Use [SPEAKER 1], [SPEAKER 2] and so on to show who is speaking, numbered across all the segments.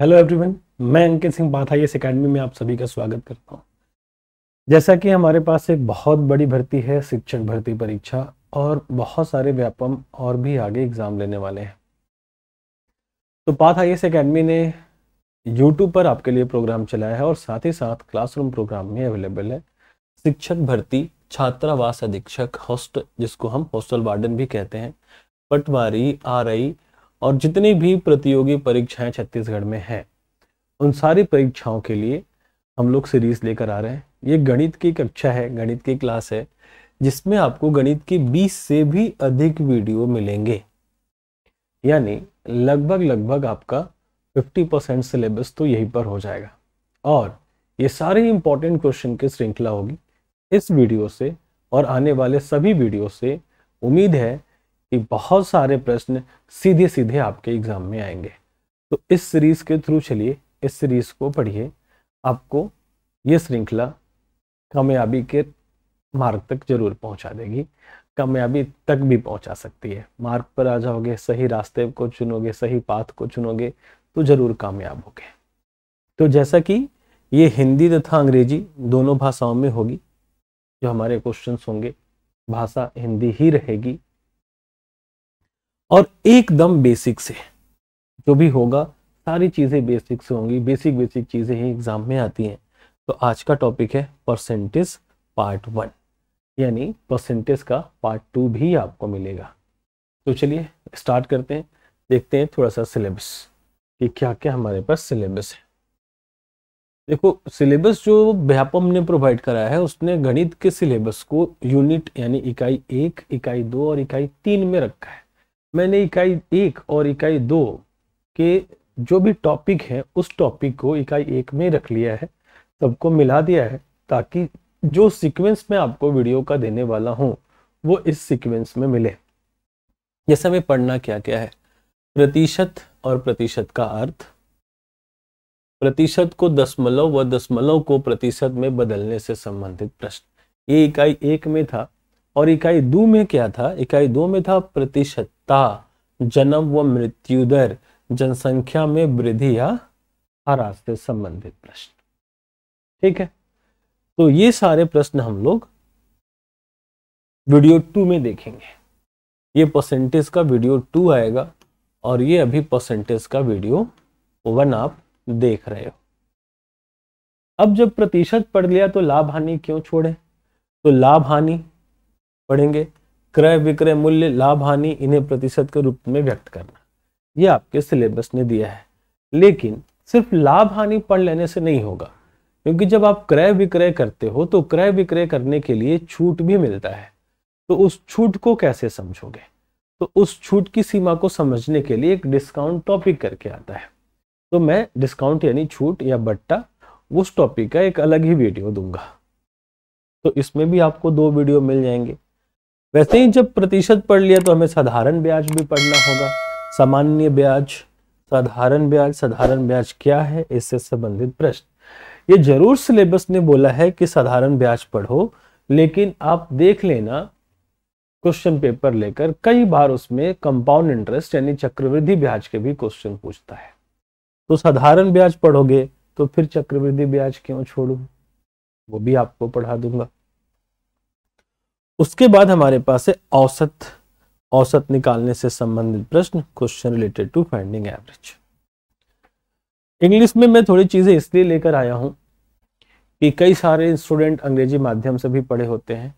[SPEAKER 1] hello everyone मैं अंकित Singh S academy में आप सभी का स्वागत करता हूं जैसा कि हमारे पास एक बहुत बड़ी भर्ती है शिक्षक भर्ती परीक्षा और बहुत सारे व्यापम और भी आगे एग्ज़ाम लेने वाले हैं तो पाथ आई एस अकेडमी ने यूट्यूब पर आपके लिए प्रोग्राम चलाया है और साथ ही साथ क्लासरूम प्रोग्राम में अवेलेबल है शिक्षक भर्ती छात्रावास अधीक्षक हॉस्टल जिसको हम हॉस्टल वार्डन भी कहते हैं पटवारी आर आई और जितनी भी प्रतियोगी परीक्षाएं छत्तीसगढ़ में हैं उन सारी परीक्षाओं के लिए हम लोग सीरीज लेकर आ रहे हैं ये गणित की कक्षा है गणित की क्लास है जिसमें आपको गणित की 20 से भी अधिक वीडियो मिलेंगे यानी लगभग लगभग आपका 50 परसेंट सिलेबस तो यहीं पर हो जाएगा और ये सारे इंपॉर्टेंट क्वेश्चन की श्रृंखला होगी इस वीडियो से और आने वाले सभी वीडियो से उम्मीद है कि बहुत सारे प्रश्न सीधे सीधे आपके एग्जाम में आएंगे तो इस सीरीज के थ्रू चलिए इस सीरीज को पढ़िए आपको ये श्रृंखला कामयाबी के मार्ग तक जरूर पहुंचा देगी कामयाबी तक भी पहुंचा सकती है मार्ग पर आ जाओगे सही रास्ते को चुनोगे सही पाथ को चुनोगे तो जरूर कामयाब होगे तो जैसा कि ये हिंदी तथा अंग्रेजी दोनों भाषाओं में होगी जो हमारे क्वेश्चन होंगे भाषा हिंदी ही रहेगी और एकदम बेसिक से जो भी होगा सारी चीज़ें बेसिक से होंगी बेसिक बेसिक चीज़ें ही एग्ज़ाम में आती हैं तो आज का टॉपिक है परसेंटेज पार्ट वन यानी परसेंटेज का पार्ट टू भी आपको मिलेगा तो चलिए स्टार्ट करते हैं देखते हैं थोड़ा सा सिलेबस कि क्या क्या हमारे पास सिलेबस है देखो सिलेबस जो व्यापम ने प्रोवाइड कराया है उसने गणित के सिलेबस को यूनिट यानी इकाई एक इकाई दो और इकाई तीन में रखा है मैंने इकाई एक और इकाई दो के जो भी टॉपिक है उस टॉपिक को इकाई एक में रख लिया है सबको मिला दिया है ताकि जो सीक्वेंस में आपको वीडियो का देने वाला हूं वो इस सीक्वेंस में मिले जैसे हमें पढ़ना क्या क्या है प्रतिशत और प्रतिशत का अर्थ प्रतिशत को दशमलव व दशमलव को प्रतिशत में बदलने से संबंधित प्रश्न ये इकाई एक में था और इकाई दो में क्या था इकाई दो में था प्रतिशतता जन्म व मृत्यु दर जनसंख्या में वृद्धि या हरा से संबंधित प्रश्न ठीक है तो ये सारे प्रश्न हम लोग वीडियो टू में देखेंगे ये परसेंटेज का वीडियो टू आएगा और ये अभी परसेंटेज का वीडियो वन आप देख रहे हो अब जब प्रतिशत पढ़ लिया तो लाभ हानि क्यों छोड़े तो लाभ हानि पढ़ेंगे क्रय विक्रय मूल्य लाभ हानि इन्हें प्रतिशत के रूप में व्यक्त करना ये आपके सिलेबस ने दिया है लेकिन सिर्फ लाभ हानि पढ़ लेने से नहीं होगा क्योंकि जब आप क्रय विक्रय करते हो तो क्रय विक्रय करने के लिए छूट भी मिलता है तो उस छूट को कैसे समझोगे तो उस छूट की सीमा को समझने के लिए एक डिस्काउंट टॉपिक करके आता है तो मैं डिस्काउंट यानी छूट या बट्टा उस टॉपिक का एक अलग ही वीडियो दूंगा तो इसमें भी आपको दो वीडियो मिल जाएंगे वैसे ही जब प्रतिशत पढ़ लिया तो हमें साधारण ब्याज भी पढ़ना होगा सामान्य ब्याज साधारण ब्याज साधारण ब्याज क्या है इससे संबंधित प्रश्न ये जरूर सिलेबस ने बोला है कि साधारण ब्याज पढ़ो लेकिन आप देख लेना क्वेश्चन पेपर लेकर कई बार उसमें कंपाउंड इंटरेस्ट यानी चक्रवृद्धि ब्याज के भी क्वेश्चन पूछता है तो साधारण ब्याज पढ़ोगे तो फिर चक्रवृद्धि ब्याज क्यों छोड़ू वो भी आपको पढ़ा दूंगा उसके बाद हमारे पास है औसत औसत निकालने से संबंधित प्रश्न question related to finding average English में मैं थोड़ी चीजें इसलिए लेकर आया हूं कि कई सारे स्टूडेंट अंग्रेजी माध्यम से भी पढ़े होते हैं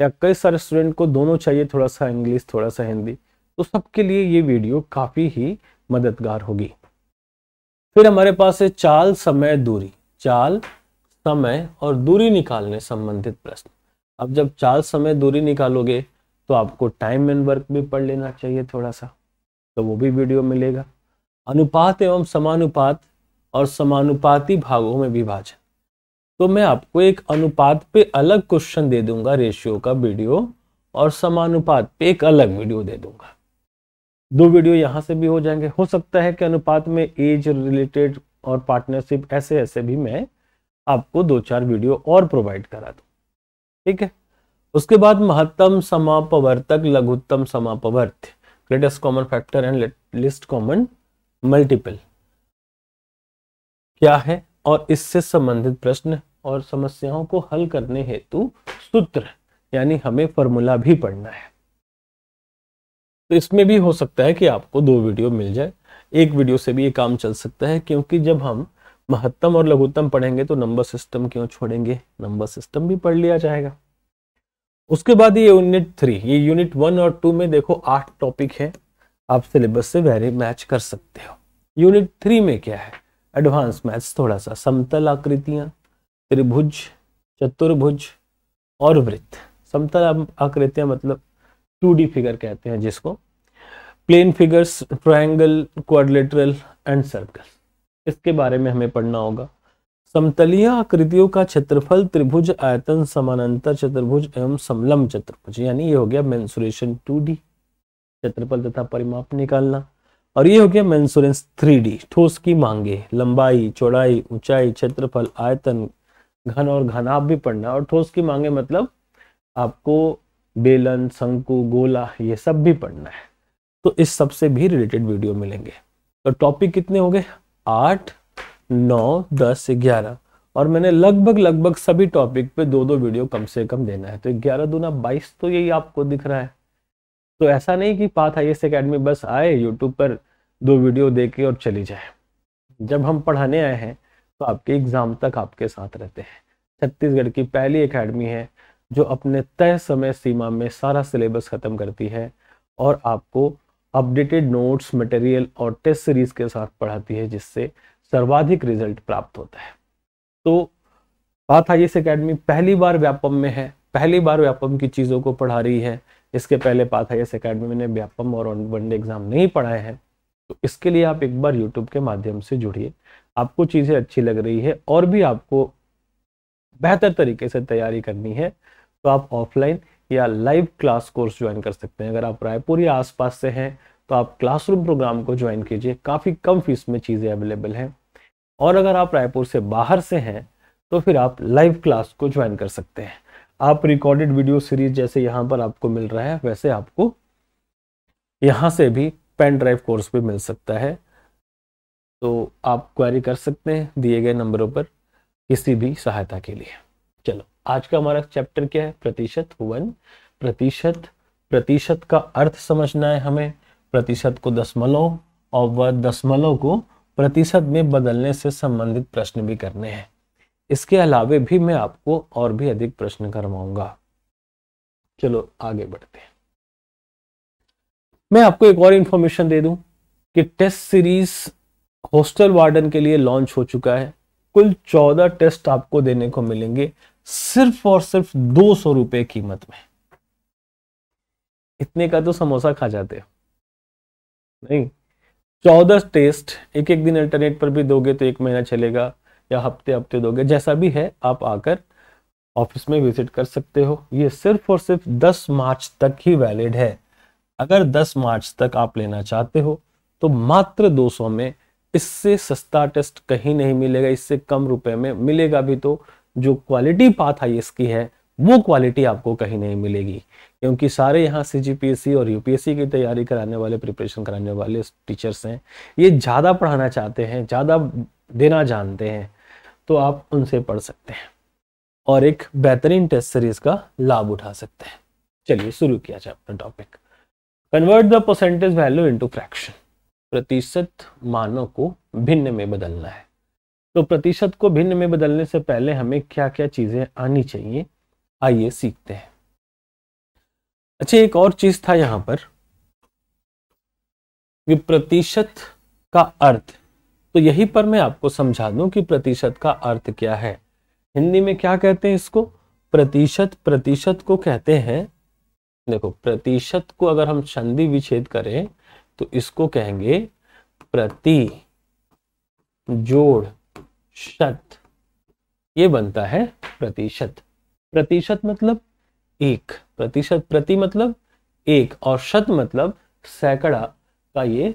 [SPEAKER 1] या कई सारे स्टूडेंट को दोनों चाहिए थोड़ा सा इंग्लिश थोड़ा सा हिंदी तो सबके लिए ये वीडियो काफी ही मददगार होगी फिर हमारे पास है चाल समय दूरी चाल समय और दूरी निकालने संबंधित प्रश्न अब जब चाल समय दूरी निकालोगे तो आपको टाइम एंड वर्क भी पढ़ लेना चाहिए थोड़ा सा तो वो भी वीडियो मिलेगा अनुपात एवं समानुपात और समानुपाती भागों में विभाजन तो मैं आपको एक अनुपात पे अलग क्वेश्चन दे दूंगा रेशियो का वीडियो और समानुपात पे एक अलग वीडियो दे दूंगा दो वीडियो यहाँ से भी हो जाएंगे हो सकता है कि अनुपात में एज रिलेटेड और पार्टनरशिप ऐसे ऐसे भी मैं आपको दो चार वीडियो और प्रोवाइड करा दूँ ठीक है उसके बाद महत्तम समापवर्तक लघुत्तम समापवर्त greatest common factor and least common multiple क्या है और इससे संबंधित प्रश्न और समस्याओं को हल करने हेतु सूत्र यानी हमें फॉर्मूला भी पढ़ना है तो इसमें भी हो सकता है कि आपको दो वीडियो मिल जाए एक वीडियो से भी ये काम चल सकता है क्योंकि जब हम महत्तम और लघुत्तम पढ़ेंगे तो नंबर सिस्टम क्यों छोड़ेंगे नंबर सिस्टम भी पढ़ लिया जाएगा उसके बाद ये यूनिट थ्री ये यूनिट वन और टू में देखो आठ टॉपिक है आप सिलेबस से वेरी मैच कर सकते हो यूनिट थ्री में क्या है एडवांस मैथ्स थोड़ा सा समतल आकृतियां त्रिभुज चतुर्भुज और वृत्त समतल आकृतियां मतलब टू डी फिगर कहते हैं जिसको plane figures triangle quadrilateral and circle इसके बारे में हमें पढ़ना होगा समतलीय आकृतियों का क्षेत्रफल त्रिभुज आयतन समानांतर चतुर्भुज एवं समलम चतुर्भुज यानी ये हो गया मेंसुरेशन 2D क्षेत्रफल तथा परिमाप निकालना और ये हो गया मेंसुरेंस 3D ठोस की मांगे लंबाई चौड़ाई ऊंचाई क्षेत्रफल आयतन घन और घनाभ भी पढ़ना और ठोस की मांगे मतलब आपको बेलन शंकु गोला ये सब भी पढ़ना है तो इस सब से भी रिलेटेड वीडियो मिलेंगे तो टॉपिक कितने हो गए आठ नौ दस ग्यारह और मैंने लगभग लगभग सभी टॉपिक पे दो दो वीडियो कम से कम देना है तो ग्यारह दूना बाईस तो यही आपको दिख रहा है तो ऐसा नहीं कि पाथ आई एस अकेडमी बस आए यूट्यूब पर दो वीडियो देखे और चली जाए जब हम पढ़ाने आए हैं तो आपके एग्ज़ाम तक आपके साथ रहते हैं छत्तीसगढ़ की पहली अकेडमी है जो अपने तय समय सीमा में सारा सिलेबस ख़त्म करती है और आपको अपडेटेड नोट्स मटेरियल और टेस्ट सीरीज के साथ पढ़ाती है जिससे सर्वाधिक रिजल्ट प्राप्त होता है तो बात आई आईएस अकेडमी पहली बार व्यापम में है पहली बार व्यापम की चीज़ों को पढ़ा रही है इसके पहले पाथ आई एस अकेडमी ने व्यापम और वनडे एग्जाम नहीं पढ़ाए हैं तो इसके लिए आप एक बार यूट्यूब के माध्यम से जुड़िए आपको चीज़ें अच्छी लग रही है और भी आपको बेहतर तरीके से तैयारी करनी है तो आप ऑफलाइन या लाइव क्लास कोर्स ज्वाइन कर सकते हैं अगर आप रायपुर या आसपास से हैं तो आप क्लासरूम प्रोग्राम को ज्वाइन कीजिए काफ़ी कम फीस में चीज़ें अवेलेबल हैं और अगर आप रायपुर से बाहर से हैं तो फिर आप लाइव क्लास को ज्वाइन कर सकते हैं आप रिकॉर्डेड वीडियो सीरीज जैसे यहाँ पर आपको मिल रहा है वैसे आपको यहाँ से भी पेन ड्राइव कोर्स भी मिल सकता है तो आप क्वेरी कर सकते हैं दिए गए नंबरों पर किसी भी सहायता के लिए चलो आज का हमारा चैप्टर क्या है प्रतिशत वन प्रतिशत प्रतिशत का अर्थ समझना है हमें प्रतिशत को दशमलव और वह दशमलव को प्रतिशत में बदलने से संबंधित प्रश्न भी करने हैं इसके अलावे भी मैं आपको और भी अधिक प्रश्न करवाऊंगा चलो आगे बढ़ते हैं मैं आपको एक और इंफॉर्मेशन दे दूं कि टेस्ट सीरीज हॉस्टल वार्डन के लिए लॉन्च हो चुका है कुल चौदह टेस्ट आपको देने को मिलेंगे सिर्फ और सिर्फ दो सौ रुपये कीमत में इतने का तो समोसा खा जाते हो नहीं चौदह टेस्ट एक एक दिन अल्टरनेट पर भी दोगे तो एक महीना चलेगा या हफ्ते हफ्ते दोगे जैसा भी है आप आकर ऑफिस में विजिट कर सकते हो ये सिर्फ और सिर्फ 10 मार्च तक ही वैलिड है अगर 10 मार्च तक आप लेना चाहते हो तो मात्र 200 में इससे सस्ता टेस्ट कहीं नहीं मिलेगा इससे कम रुपए में मिलेगा भी तो जो क्वालिटी पाथ आई की है वो क्वालिटी आपको कहीं नहीं मिलेगी क्योंकि सारे यहाँ सी और यूपीएससी की तैयारी कराने वाले प्रिपरेशन कराने वाले टीचर्स हैं ये ज़्यादा पढ़ाना चाहते हैं ज़्यादा देना जानते हैं तो आप उनसे पढ़ सकते हैं और एक बेहतरीन टेस्ट सीरीज का लाभ उठा सकते हैं चलिए शुरू किया जाए अपना topic convert the percentage value into fraction प्रतिशत मानों को भिन्न में बदलना है तो प्रतिशत को भिन्न में बदलने से पहले हमें क्या क्या चीजें आनी चाहिए आइए सीखते हैं अच्छा एक और चीज था यहां पर कि प्रतिशत का अर्थ तो यही पर मैं आपको समझा दूं कि प्रतिशत का अर्थ क्या है हिंदी में क्या कहते हैं इसको प्रतिशत प्रतिशत को कहते हैं देखो प्रतिशत को अगर हम संधि विच्छेद करें तो इसको कहेंगे प्रति जोड़ शत ये बनता है प्रतिशत प्रतिशत मतलब एक प्रतिशत प्रति मतलब एक और शत मतलब सैकड़ा का ये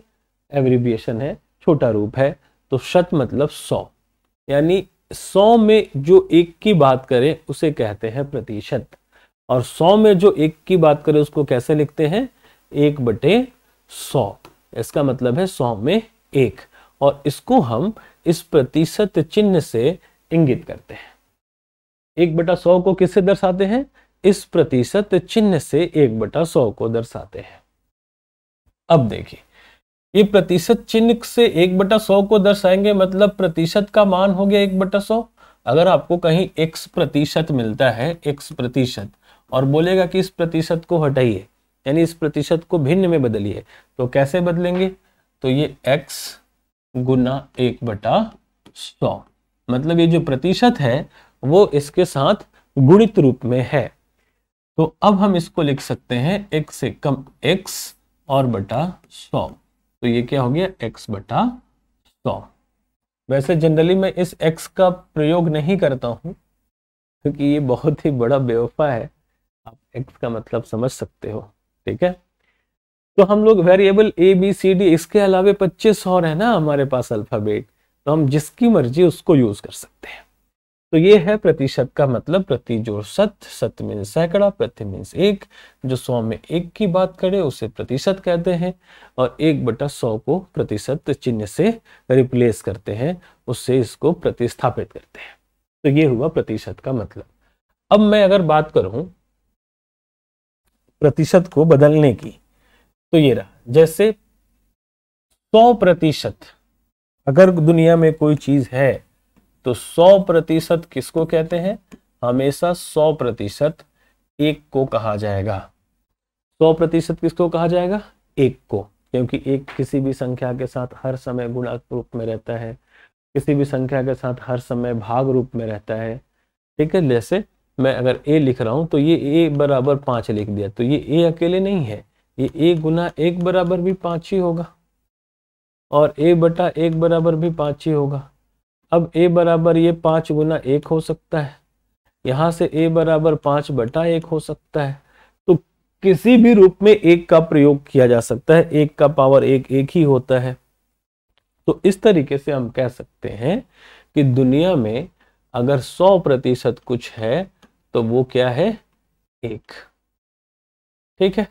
[SPEAKER 1] एवरीबिएशन है छोटा रूप है तो शत मतलब सौ यानी सौ में जो एक की बात करें उसे कहते हैं प्रतिशत और सौ में जो एक की बात करें उसको कैसे लिखते हैं एक बटे सौ इसका मतलब है सौ में एक और इसको हम इस प्रतिशत चिन्ह से इंगित करते हैं एक बटा सौ को किससे दर्शाते हैं इस प्रतिशत चिन्ह से एक बटा सौ को दर्शाते हैं अब देखिए ये प्रतिशत चिन्ह से एक बटा सौ को दर्शाएंगे मतलब प्रतिशत का मान हो गया एक बटा सौ अगर आपको कहीं एक्स प्रतिशत मिलता है एक्स प्रतिशत और बोलेगा कि इस प्रतिशत को हटाइए यानी इस प्रतिशत को भिन्न में बदलिए तो कैसे बदलेंगे तो ये एक्स गुना एक बटा सौ मतलब ये जो प्रतिशत है वो इसके साथ गुणित रूप में है तो अब हम इसको लिख सकते हैं एक से कम एक्स और बटा सौ तो ये क्या हो गया एक्स बटा सौ वैसे जनरली मैं इस एक्स का प्रयोग नहीं करता हूं क्योंकि ये बहुत ही बड़ा बेवफा है आप एक्स का मतलब समझ सकते हो ठीक है तो हम लोग variable A B C D इसके अलावा पच्चीस और है ना हमारे पास अल्फाबेट तो हम जिसकी मर्जी उसको यूज कर सकते हैं तो ये है प्रतिशत का मतलब प्रति जोड़ सत्य सत्य मीन सैकड़ा प्रति मीन्स एक जो सौ में एक की बात करें उसे प्रतिशत कहते हैं और एक बटा सौ को प्रतिशत चिन्ह से रिप्लेस करते हैं उससे इसको प्रतिस्थापित करते हैं तो ये हुआ प्रतिशत का मतलब अब मैं अगर बात करूं प्रतिशत को बदलने की तो ये रहा जैसे सौ प्रतिशत अगर दुनिया में कोई चीज है तो सौ प्रतिशत किसको कहते हैं हमेशा सौ प्रतिशत एक को कहा जाएगा सौ प्रतिशत किसको कहा जाएगा एक को क्योंकि एक किसी भी संख्या के साथ हर समय गुणा रूप में रहता है किसी भी संख्या के साथ हर समय भाग रूप में रहता है ठीक है जैसे मैं अगर ए लिख रहा हूं तो ये ए बराबर पांच लिख दिया तो ये ए अकेले नहीं है ये ए गुना एक बराबर भी पाँच ही होगा और ए बटा एक बराबर भी पाँच ही होगा अब ए बराबर ये पाँच गुना एक हो सकता है यहाँ से ए बराबर पाँच बटा एक हो सकता है तो किसी भी रूप में एक का प्रयोग किया जा सकता है एक का पावर एक एक ही होता है तो इस तरीके से हम कह सकते हैं कि दुनिया में अगर सौ प्रतिशत कुछ है तो वो क्या है एक ठीक है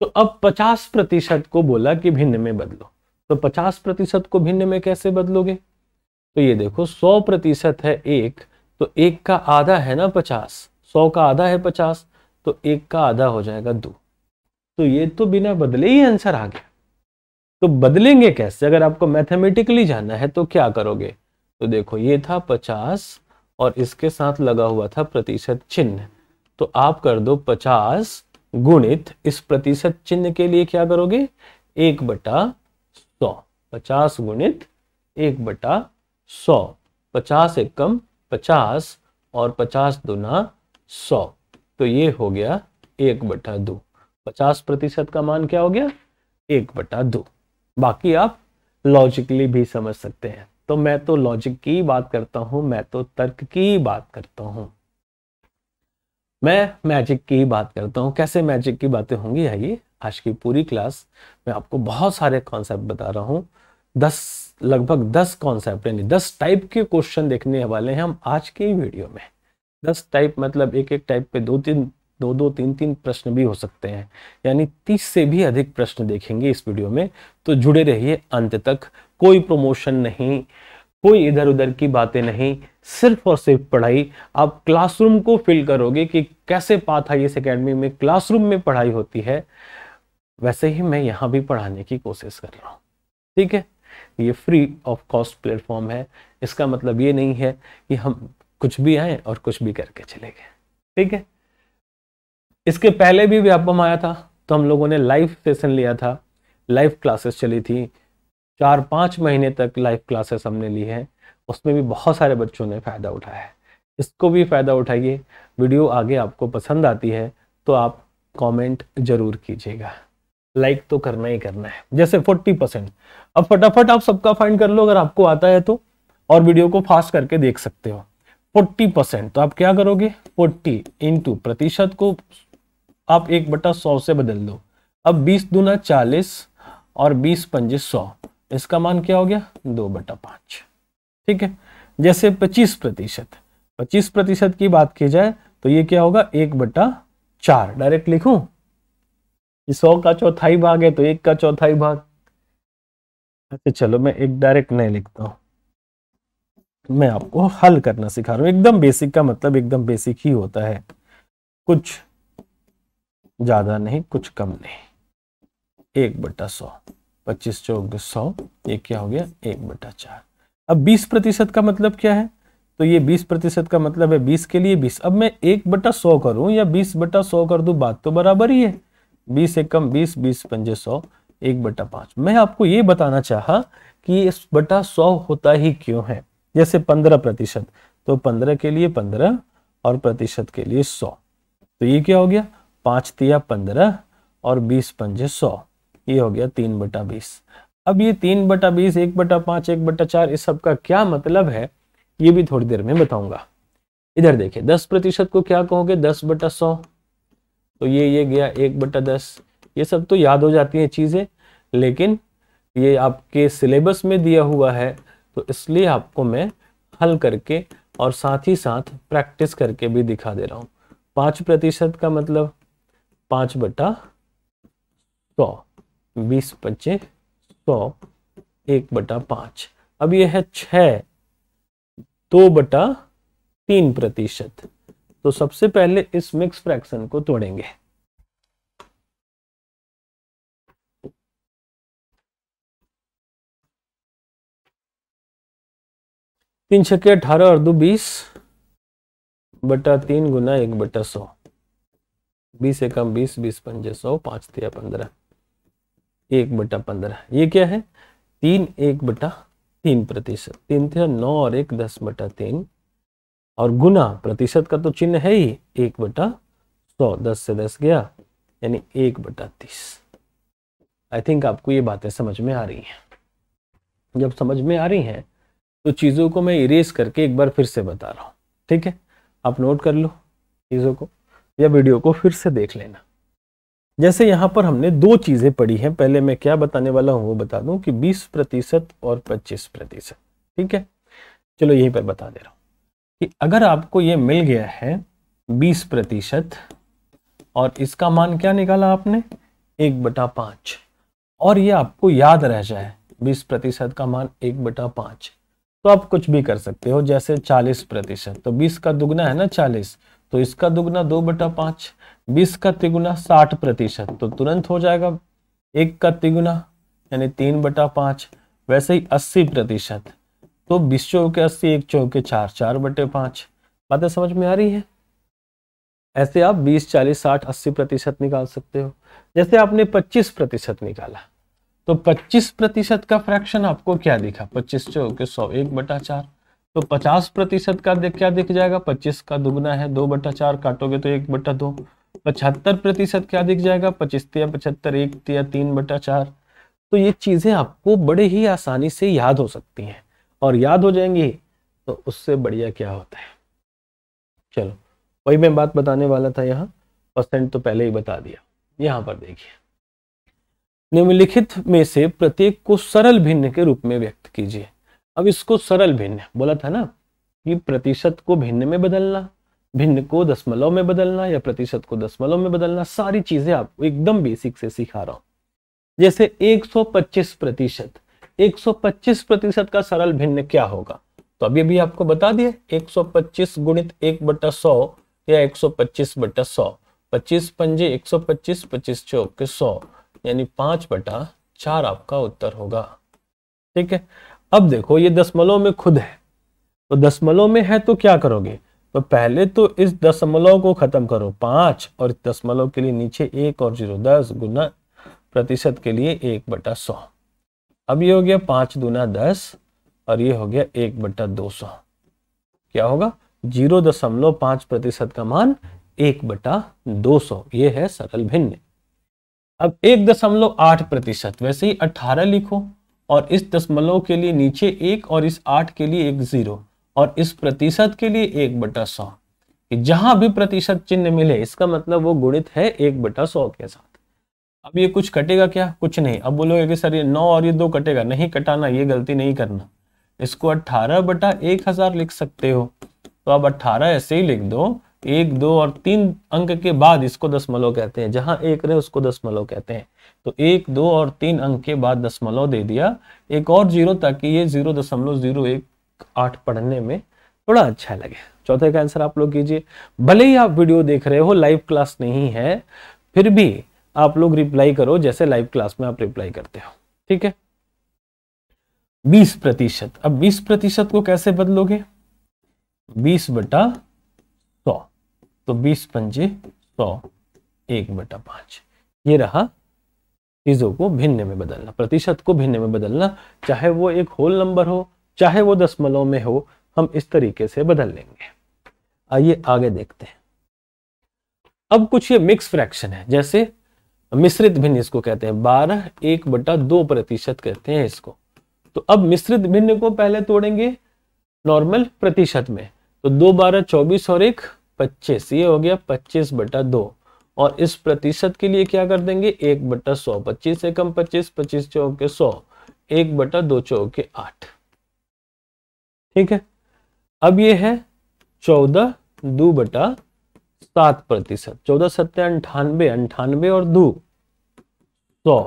[SPEAKER 1] तो अब 50 प्रतिशत को बोला कि भिन्न में बदलो तो 50 प्रतिशत को भिन्न में कैसे बदलोगे तो ये देखो 100 प्रतिशत है एक तो एक का आधा है ना 50 100 का आधा है 50 तो एक का आधा हो जाएगा दो तो ये तो बिना बदले ही आंसर आ गया तो बदलेंगे कैसे अगर आपको मैथमेटिकली जानना है तो क्या करोगे तो देखो ये था पचास और इसके साथ लगा हुआ था प्रतिशत चिन्ह तो आप कर दो पचास गुणित इस प्रतिशत चिन्ह के लिए क्या करोगे एक बटा सौ पचास गुणित एक बटा सौ पचास एक कम पचास और पचास दुना सौ तो ये हो गया एक बटा दो पचास प्रतिशत का मान क्या हो गया एक बटा दो बाकी आप लॉजिकली भी समझ सकते हैं तो मैं तो लॉजिक की बात करता हूं मैं तो तर्क की बात करता हूं मैं मैजिक की ही बात करता हूँ कैसे मैजिक की बातें होंगी आइए आज की पूरी क्लास में आपको बहुत सारे कॉन्सेप्ट बता रहा हूँ दस लगभग दस कॉन्सेप्ट यानी दस टाइप के क्वेश्चन देखने वाले हैं हम आज के वीडियो में दस टाइप मतलब एक एक टाइप पे दो तीन दो दो तीन तीन प्रश्न भी हो सकते हैं यानी तीस से भी अधिक प्रश्न देखेंगे इस वीडियो में तो जुड़े रहिए अंत तक कोई प्रमोशन नहीं कोई इधर उधर की बातें नहीं सिर्फ और सिर्फ पढ़ाई आप क्लासरूम को फिल करोगे कि कैसे पाथ एस अकेडमी में क्लासरूम में पढ़ाई होती है वैसे ही मैं यहाँ भी पढ़ाने की कोशिश कर रहा हूँ ठीक है ये फ्री ऑफ कॉस्ट प्लेटफॉर्म है इसका मतलब ये नहीं है कि हम कुछ भी आए और कुछ भी करके चले गए ठीक है इसके पहले भी व्यापम आया था तो हम लोगों ने लाइव सेशन लिया था लाइव क्लासेस चली थी चार पाँच महीने तक लाइव क्लासेस हमने ली हैं उसमें भी बहुत सारे बच्चों ने फ़ायदा उठाया है इसको भी फ़ायदा उठाइए वीडियो आगे आपको पसंद आती है तो आप कमेंट जरूर कीजिएगा लाइक तो करना ही करना है जैसे 40 परसेंट अब फटाफट आप सबका फाइंड कर लो अगर आपको आता है तो और वीडियो को फास्ट करके देख सकते हो 40 परसेंट तो आप क्या करोगे 40 इंटू प्रतिशत को आप एक बटा सौ से बदल दो अब 20 दूना 40 और 20 पंजे सौ इसका मान क्या हो गया दो बटा पांच ठीक है जैसे पच्चीस प्रतिशत पच्चीस प्रतिशत की बात की जाए तो ये क्या होगा एक बटा चार डायरेक्ट लिखू सौ का चौथाई भाग है तो एक का चौथाई भाग अच्छा चलो मैं एक डायरेक्ट नहीं लिखता हूं मैं आपको हल करना सिखा रहा हूं एकदम बेसिक का मतलब एकदम बेसिक ही होता है कुछ ज्यादा नहीं कुछ कम नहीं एक बटा सौ पच्चीस चौक दो सौ ये क्या हो गया एक बटा चार अब बीस प्रतिशत का मतलब क्या है तो ये बीस प्रतिशत का मतलब है बीस के लिए बीस अब मैं एक बटा सौ करूं या बीस बटा सौ कर दू बात तो बराबर ही है बीस एक कम बीस बीस पंजे सौ एक बटा पांच मैं आपको ये बताना चाहा कि इस बटा सौ होता ही क्यों है जैसे पंद्रह प्रतिशत तो पंद्रह के लिए पंद्रह और प्रतिशत के लिए सौ तो ये क्या हो गया पांच तिया पंद्रह और बीस पंजे सौ ये हो गया तीन बटा बीस अब ये तीन बटा बीस एक बटा पांच एक बटा चार इस सब का क्या मतलब है ये भी थोड़ी देर में बताऊंगा इधर देखिए दस प्रतिशत को क्या कहोगे दस बटा सौ तो ये ये गया एक बटा दस ये सब तो याद हो जाती है चीजें लेकिन ये आपके सिलेबस में दिया हुआ है तो इसलिए आपको मैं हल करके और साथ ही साथ प्रैक्टिस करके भी दिखा दे रहा हूं पांच प्रतिशत का मतलब पांच बटा सौ बीस पच्चे सौ एक बटा पांच अब यह है छ दो बटा तीन प्रतिशत तो सबसे पहले इस मिक्स फ्रैक्शन को तोड़ेंगे तीन छके अठारह और दो बीस बटा तीन गुना एक बटा सौ बीस एकम बीस बीस पंजे सौ पांच तिया पंद्रह एक बटा पंद्रह ये क्या है तीन एक बटा तीन प्रतिशत तीन थे नौ और एक दस बटा तीन और गुना प्रतिशत का तो चिन्ह है ही एक बटा सौ दस से दस गया यानी एक बटा तीस आई थिंक आपको ये बातें समझ में आ रही हैं जब समझ में आ रही हैं तो चीज़ों को मैं इरेज करके एक बार फिर से बता रहा हूँ ठीक है आप नोट कर लो चीज़ों को या वीडियो को फिर से देख लेना जैसे यहाँ पर हमने दो चीज़ें पढ़ी हैं पहले मैं क्या बताने वाला हूं वो बता दूं कि बीस प्रतिशत और पच्चीस प्रतिशत ठीक है चलो यहीं पर बता दे रहा हूं कि अगर आपको ये मिल गया है 20 प्रतिशत और इसका मान क्या निकाला आपने एक बटा पांच और ये आपको याद रह जाए बीस प्रतिशत का मान एक बटा पांच तो आप कुछ भी कर सकते हो जैसे चालीस प्रतिशत तो बीस का दुगना है ना चालीस तो इसका दुगना दो बटा पांच बीस का तिगुना साठ प्रतिशत तो तुरंत हो जाएगा एक का तिगुना यानी तीन बटा पांच वैसे ही अस्सी प्रतिशत तो बीस चौके अस्सी एक चौके चार चार बटे पांच बातें समझ में आ रही है ऐसे आप बीस चालीस साठ अस्सी प्रतिशत निकाल सकते हो जैसे आपने पच्चीस प्रतिशत निकाला तो पच्चीस प्रतिशत का फ्रैक्शन आपको क्या दिखा पच्चीस चौके सौ एक बटा चार तो पचास प्रतिशत का क्या दिख जाएगा पच्चीस का दुगना है दो बटा चार काटोगे तो एक बटा दो पचहत्तर प्रतिशत क्या दिख जाएगा पच्चीस या पचहत्तर एक या तीन बटा चार तो ये चीजें आपको बड़े ही आसानी से याद हो सकती हैं और याद हो जाएंगी तो उससे बढ़िया क्या होता है चलो वही मैं बात बताने वाला था यहाँ परसेंट तो पहले ही बता दिया यहाँ पर देखिए निम्नलिखित में से प्रत्येक को सरल भिन्न के रूप में व्यक्त कीजिए अब इसको सरल भिन्न बोला था ना कि प्रतिशत को भिन्न में बदलना भिन्न को दशमलव में बदलना या प्रतिशत को दशमलव में बदलना सारी चीजें आपको एकदम बेसिक से सिखा रहा हूं जैसे 125 प्रतिशत 125 प्रतिशत का सरल भिन्न क्या होगा तो अभी अभी आपको बता दिए 125 गुणित एक बटा सौ या 125 बटा सौ पच्चीस पंजे एक सौ पच्चीस पच्चीस चौके सौ यानी पांच बटा चार आपका उत्तर होगा ठीक है अब देखो ये दसमलव में खुद है तो दसमलव में है तो क्या करोगे तो पहले तो इस दशमलव को खत्म करो पांच और इस दशमलव के लिए नीचे एक और जीरो दस गुना प्रतिशत के लिए एक बटा सौ अब ये हो गया पांच दुना दस और ये हो गया एक बटा दो सौ क्या होगा जीरो दशमलव पांच प्रतिशत का मान एक बटा दो सौ ये है सरल भिन्न अब एक दशमलव आठ प्रतिशत वैसे ही अठारह लिखो और इस दशमलव के लिए नीचे एक और इस आठ के लिए एक जीरो और इस प्रतिशत के लिए एक बटा सौ जहां भी प्रतिशत चिन्ह मिले इसका मतलब वो गुणित है एक बटा सौ के साथ अब ये कुछ कटेगा क्या कुछ नहीं अब बोलोगे कि सर ये नौ और ये दो कटेगा नहीं कटाना ये गलती नहीं करना इसको अट्ठारह बटा एक हजार लिख सकते हो तो अब अट्ठारह ऐसे ही लिख दो एक दो और तीन अंक के बाद इसको दसमलव कहते हैं जहां एक रहे उसको दसमलव कहते हैं तो एक दो और तीन अंक के बाद दसमलव दे दिया एक और जीरो ताकि ये जीरो दशमलव जीरो एक आठ पढ़ने में थोड़ा अच्छा लगे चौथे का आंसर आप लोग कीजिए भले ही आप वीडियो देख रहे हो लाइव क्लास नहीं है फिर भी आप लोग रिप्लाई करो जैसे लाइव क्लास में आप रिप्लाई करते हो ठीक है बीस प्रतिशत अब बीस प्रतिशत को कैसे बदलोगे बीस बटा सौ तो बीस पंजे सौ एक बटा पांच ये रहा चीजों को भिन्न में बदलना प्रतिशत को भिन्न में बदलना चाहे वो एक होल नंबर हो चाहे वो दशमलव में हो हम इस तरीके से बदल लेंगे आइए आगे देखते हैं अब कुछ ये मिक्स फ्रैक्शन है जैसे मिश्रित भिन्न इसको कहते हैं बारह एक बटा दो प्रतिशत कहते हैं इसको तो अब मिश्रित भिन्न को पहले तोड़ेंगे नॉर्मल प्रतिशत में तो दो बारह चौबीस और एक पच्चीस ये हो गया पच्चीस बटा दो और इस प्रतिशत के लिए क्या कर देंगे एक बटा सौ पच्चीस से कम पच्चीस पच्चीस चौके सौ एक बटा दो चौके आठ ठीक है अब ये है चौदह दो बटा सात प्रतिशत चौदह सत्य अंठानवे अंठानवे और दो सौ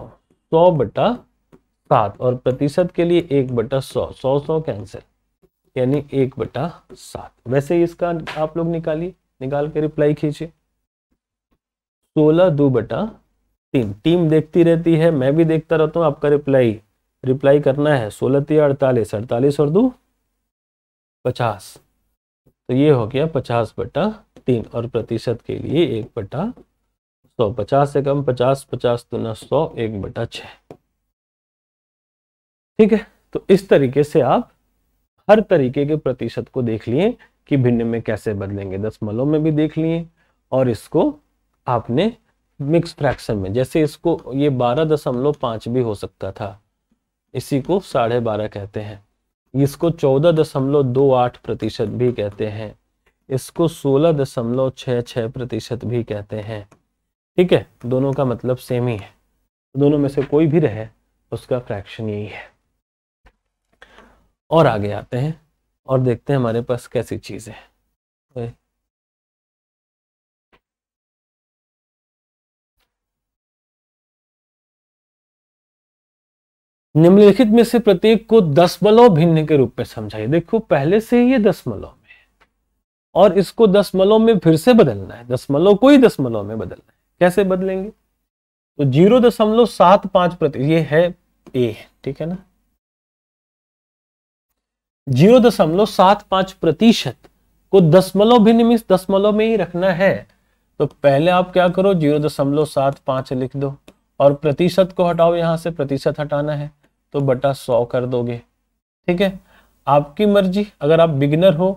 [SPEAKER 1] सौ बटा सात और प्रतिशत के लिए एक बटा सौ सौ सौ कैंसिल यानी एक बटा सात वैसे इसका आप लोग निकालिए निकाल के रिप्लाई खींचे सोलह दो बटा तीन टीम देखती रहती है मैं भी देखता रहता हूं आपका रिप्लाई रिप्लाई करना है सोलह तीन अड़तालीस अड़तालीस और दो पचास तो ये हो गया पचास बटा तीन और प्रतिशत के लिए एक बटा सौ पचास से कम पचास पचास न सौ एक बटा छ ठीक है तो इस तरीके से आप हर तरीके के प्रतिशत को देख लिए कि भिन्न में कैसे बदलेंगे दशमलव में भी देख लिए और इसको आपने मिक्स फ्रैक्शन में जैसे इसको ये बारह दशमलव पांच भी हो सकता था इसी को साढ़े बारह कहते हैं इसको चौदह दशमलव दो आठ प्रतिशत भी कहते हैं इसको सोलह दशमलव छः छः प्रतिशत भी कहते हैं ठीक है दोनों का मतलब सेम ही है दोनों में से कोई भी रहे उसका फ्रैक्शन यही है और आगे आते हैं और देखते हैं हमारे पास कैसी चीज़ है निम्नलिखित में से प्रत्येक को दशमलव भिन्न के रूप में समझाइए देखो पहले से ही ये दशमलव में है और इसको दशमलव में फिर से बदलना है दशमलव को ही दशमलव में बदलना है कैसे बदलेंगे तो जीरो दशमलव सात पांच प्रति ये है ए ठीक है ना जीरो दशमलव सात पांच प्रतिशत को दशमलव भिन्न मीन दशमलव में ही रखना है तो पहले आप क्या करो जीरो दशमलव सात पांच लिख दो और प्रतिशत को हटाओ यहां से प्रतिशत हटाना है तो बटा सौ कर दोगे ठीक है आपकी मर्जी अगर आप बिगनर हो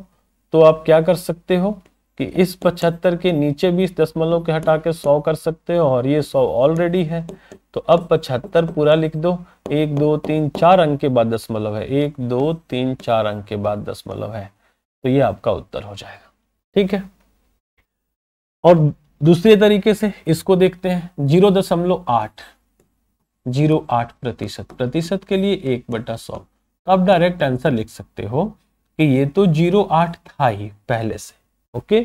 [SPEAKER 1] तो आप क्या कर सकते हो कि इस पचहत्तर के नीचे भी इस दशमलव के हटा के सौ कर सकते हो और ये सौ ऑलरेडी है तो अब पचहत्तर पूरा लिख दो एक दो तीन चार अंक के बाद दशमलव है एक दो तीन चार अंक के बाद दशमलव है तो ये आपका उत्तर हो जाएगा ठीक है और दूसरे तरीके से इसको देखते हैं जीरो दशमलव आठ जीरो आठ प्रतिशत प्रतिशत के लिए एक बटा सौ अब तो आप डायरेक्ट आंसर लिख सकते हो कि ये तो जीरो आठ था ही पहले से ओके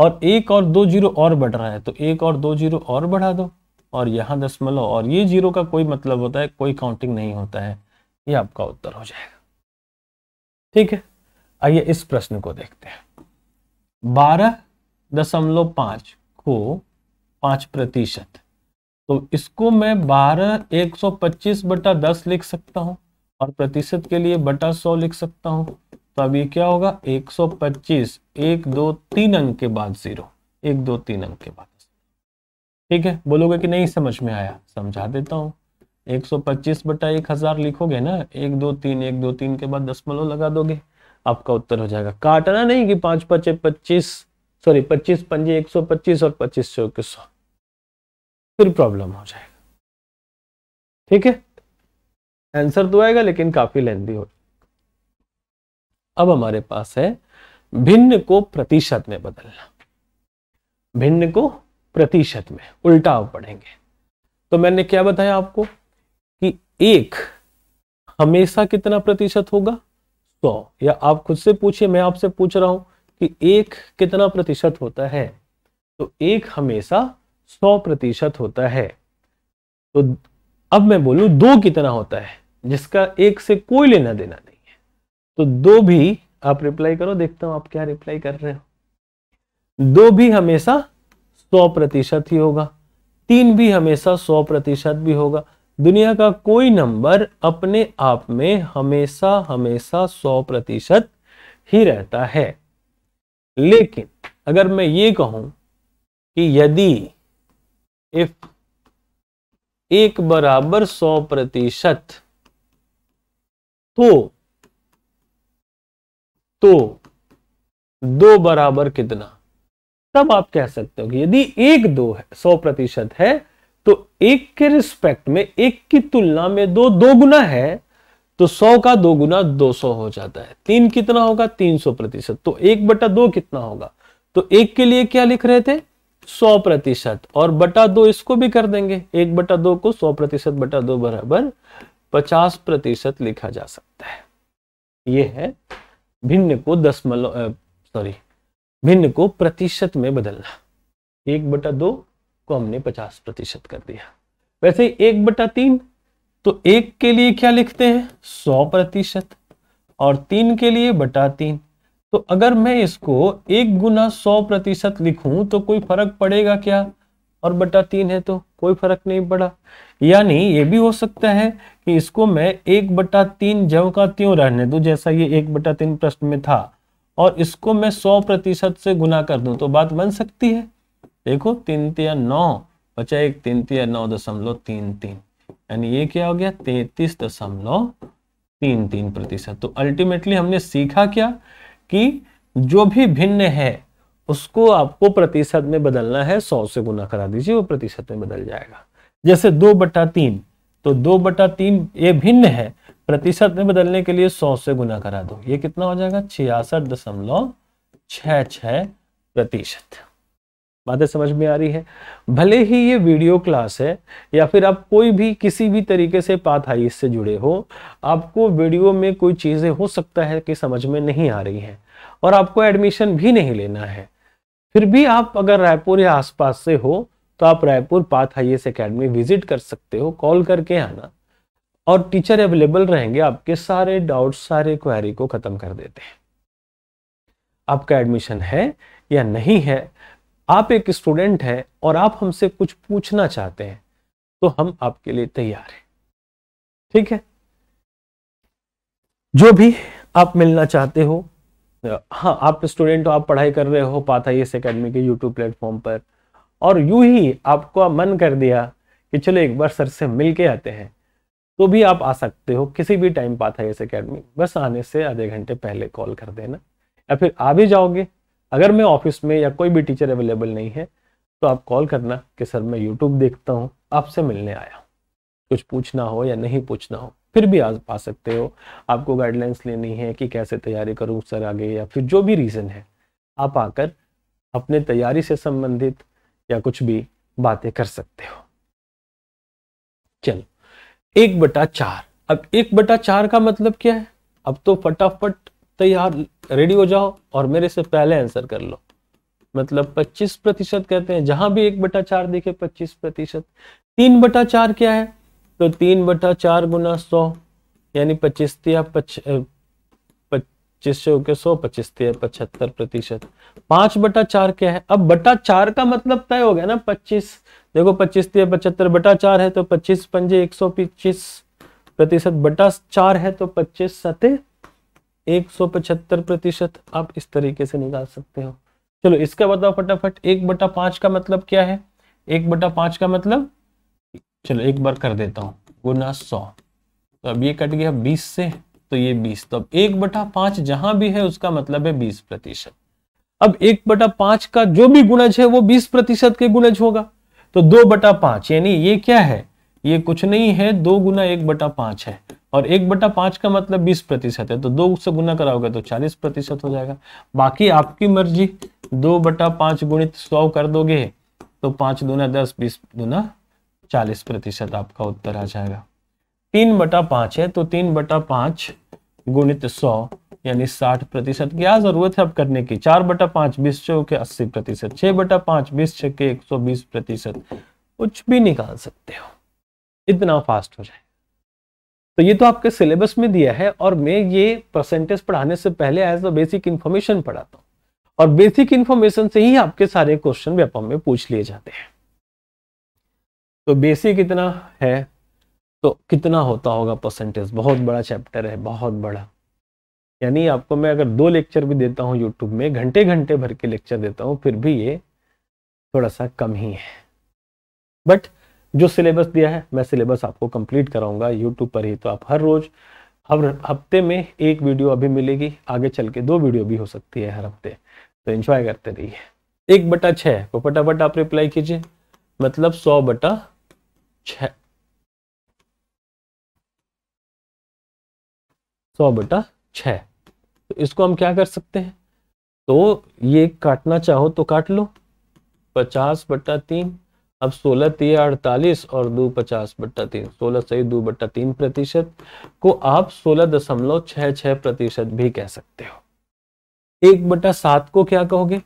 [SPEAKER 1] और एक और दो जीरो और बढ़ रहा है तो एक और दो जीरो और बढ़ा दो और यहाँ दशमलव और ये जीरो का कोई मतलब होता है कोई काउंटिंग नहीं होता है ये आपका उत्तर हो जाएगा ठीक है आइए इस प्रश्न को देखते हैं बारह दशमलव पांच को पांच प्रतिशत तो इसको मैं बारह एक सौ पच्चीस बटा दस लिख सकता हूँ और प्रतिशत के लिए बटा सौ लिख सकता हूँ तो अब ये क्या होगा 125 एक दो तीन अंक के बाद जीरो एक दो तीन अंक के बाद ठीक है बोलोगे कि नहीं समझ में आया समझा देता सौ 125 बटा एक हजार लिखोगे ना एक दो तीन एक दो तीन के बाद दसमलव लगा दोगे आपका उत्तर हो जाएगा काटना नहीं कि पांच पचे पच्चीस सॉरी पच्चीस पंजे एक सौ पच्चीस और पच्चीस चौके सौ फिर प्रॉब्लम हो जाएगा ठीक है आंसर तो आएगा लेकिन काफी लेंदी हो अब हमारे पास है भिन्न को प्रतिशत में बदलना भिन्न को प्रतिशत में उल्टा पढ़ेंगे तो मैंने क्या बताया आपको कि एक हमेशा कितना प्रतिशत होगा सौ तो, या आप खुद से पूछिए मैं आपसे पूछ रहा हूं कि एक कितना प्रतिशत होता है तो एक हमेशा सौ प्रतिशत होता है तो अब मैं बोलूं दो कितना होता है जिसका एक से कोई लेना देना नहीं है तो दो भी आप रिप्लाई करो देखता हूं आप क्या रिप्लाई कर रहे हो दो भी हमेशा सौ प्रतिशत ही होगा तीन भी हमेशा सौ प्रतिशत भी होगा दुनिया का कोई नंबर अपने आप में हमेशा हमेशा सौ प्रतिशत ही रहता है लेकिन अगर मैं ये कहूं कि यदि इफ एक बराबर सौ प्रतिशत तो तो दो बराबर कितना तब आप कह सकते हो कि यदि एक दो है सौ प्रतिशत है तो एक के रिस्पेक्ट में एक की तुलना में दो दो गुना है तो सौ का दो गुना दो सौ हो जाता है तीन कितना होगा तीन सौ प्रतिशत तो एक बटा दो कितना होगा तो एक के लिए क्या लिख रहे थे सौ प्रतिशत और बटा दो इसको भी कर देंगे एक बटा दो को सौ प्रतिशत बटा दो बराबर पचास प्रतिशत लिखा जा सकता है ये है भिन्न को दशमलव सॉरी भिन्न को प्रतिशत में बदलना एक बटा दो को हमने पचास प्रतिशत कर दिया वैसे एक बटा तीन तो एक के लिए क्या लिखते हैं सौ प्रतिशत और तीन के लिए बटा तीन तो अगर मैं इसको एक गुना सौ प्रतिशत लिखूं तो कोई फर्क पड़ेगा क्या और बटा तीन है तो कोई फर्क नहीं पड़ा यानी ये भी हो सकता है कि इसको मैं एक बटा तीन जव का त्यों रहने दू जैसा ये एक बटा तीन प्रश्न में था और इसको मैं सौ प्रतिशत से गुना कर दूं तो बात बन सकती है देखो तीन तिया नौ बचा एक तीन तिया नौ दशमलव तीन तीन यानी ये क्या हो गया तैतीस दशमलव तीन तीन प्रतिशत तो अल्टीमेटली हमने सीखा क्या कि जो भी भिन्न है उसको आपको प्रतिशत में बदलना है सौ से गुना करा दीजिए वो प्रतिशत में बदल जाएगा जैसे दो बटा तीन तो दो बटा तीन ये भिन्न है प्रतिशत में बदलने के लिए सौ से गुना करा दो ये कितना हो जाएगा छियासठ दशमलव छ प्रतिशत बातें समझ में आ रही है भले ही ये वीडियो क्लास है या फिर आप कोई भी किसी भी तरीके से पाथ हाई से जुड़े हो आपको वीडियो में कोई चीज़ें हो सकता है कि समझ में नहीं आ रही है और आपको एडमिशन भी नहीं लेना है फिर भी आप अगर रायपुर या आसपास से हो तो आप Raipur Path IAS academy visit कर सकते हो कॉल करके आना और टीचर अवेलेबल रहेंगे आपके सारे डाउट सारे क्वेरी को ख़त्म कर देते हैं आपका एडमिशन है या नहीं है आप एक स्टूडेंट हैं और आप हमसे कुछ पूछना चाहते हैं तो हम आपके लिए तैयार हैं ठीक है जो भी आप मिलना चाहते हो हाँ आप स्टूडेंट हो आप पढ़ाई कर रहे हो इस अकेडमी के यूट्यूब प्लेटफॉर्म पर और यू ही आपको मन कर दिया कि चलो एक बार सर से मिल के आते हैं तो भी आप आ सकते हो किसी भी टाइम इस अकेडमी बस आने से आधे घंटे पहले कॉल कर देना या फिर आ भी जाओगे अगर मैं ऑफिस में या कोई भी टीचर अवेलेबल नहीं है तो आप कॉल करना कि सर मैं यूट्यूब देखता हूँ आपसे मिलने आया कुछ पूछना हो या नहीं पूछना हो फिर भी आज पा सकते हो आपको गाइडलाइंस लेनी है कि कैसे तैयारी करूँ सर आगे या फिर जो भी रीज़न है आप आकर अपने तैयारी से संबंधित या कुछ भी बातें कर सकते हो चलो एक बटा चार अब एक बटा चार का मतलब क्या है अब तो फटाफट तैयार रेडी हो जाओ और मेरे से पहले आंसर कर लो मतलब 25 प्रतिशत कहते हैं जहां भी एक बटा चार देखे 25 प्रतिशत तीन बटा चार क्या है तो तीन बटा चार गुना सौ यानी पच्चीस पच्चीस सौ के सौ पच्चीस पचहत्तर प्रतिशत पांच बटा चार क्या है अब बटा चार का मतलब तय हो गया ना पच्चीस देखो पच्चीस पचहत्तर बटा चार है तो पच्चीस पंजे एक सौ पच्चीस प्रतिशत बटा चार है तो पच्चीस सतह पचहत्तर प्रतिशत आप इस तरीके से निकाल सकते हो चलो इसका बताओ फटाफट एक बटा पांच का मतलब क्या है एक बटा पांच का मतलब चलो एक बार कर देता हूं गुना सौ तो अब ये कट गया बीस से तो ये बीस तो अब एक बटा पांच जहां भी है उसका मतलब है बीस प्रतिशत अब एक बटा पांच का जो भी गुणज है वो बीस प्रतिशत के गुणज होगा तो दो बटा पांच यानी ये क्या है ये कुछ नहीं है दो गुना एक बटा पांच है और एक बटा पांच का मतलब बीस प्रतिशत है तो दो उससे गुना कराओगे तो चालीस प्रतिशत हो जाएगा बाकी आपकी मर्जी दो बटा पांच गुणित सौ कर दोगे तो पांच दुना दस बीस दुना चालीस प्रतिशत आपका उत्तर आ जाएगा तीन बटा पांच है तो तीन बटा पांच गुणित सौ यानी साठ प्रतिशत क्या जरूरत है अब करने की चार बटा पांच बीस छः के अस्सी प्रतिशत छह बटा पांच बीस छः के एक सौ बीस प्रतिशत कुछ भी निकाल सकते हो इतना फास्ट हो जाए तो ये तो आपके सिलेबस में दिया है और मैं ये परसेंटेज पढ़ाने से पहले एज अ बेसिक इन्फॉर्मेशन पढ़ाता हूँ और बेसिक इन्फॉर्मेशन से ही आपके सारे क्वेश्चन व्यापम में पूछ लिए जाते हैं तो बेसिक इतना है तो कितना होता होगा परसेंटेज बहुत बड़ा चैप्टर है बहुत बड़ा यानी आपको मैं अगर दो लेक्चर भी देता हूँ यूट्यूब में घंटे घंटे भर के लेक्चर देता हूँ फिर भी ये थोड़ा सा कम ही है बट जो सिलेबस दिया है मैं सिलेबस आपको कंप्लीट कराऊंगा यूट्यूब पर ही तो आप हर रोज हर हफ्ते में एक वीडियो अभी मिलेगी आगे चल के दो वीडियो भी हो सकती है हर हफ्ते तो एंजॉय करते रहिए एक बटा छः को तो फटाफट आप रिप्लाई कीजिए मतलब सौ बटा छ सौ बटा छ तो इसको हम क्या कर सकते हैं तो ये काटना चाहो तो काट लो पचास बटा तीन अब सोलह तीय अड़तालीस और दो पचास बट्टा तीन सोलह सही दो बट्टा तीन प्रतिशत को आप सोलह दशमलव छह छह प्रतिशत भी कह सकते हो एक बट्टा सात को क्या कहोगे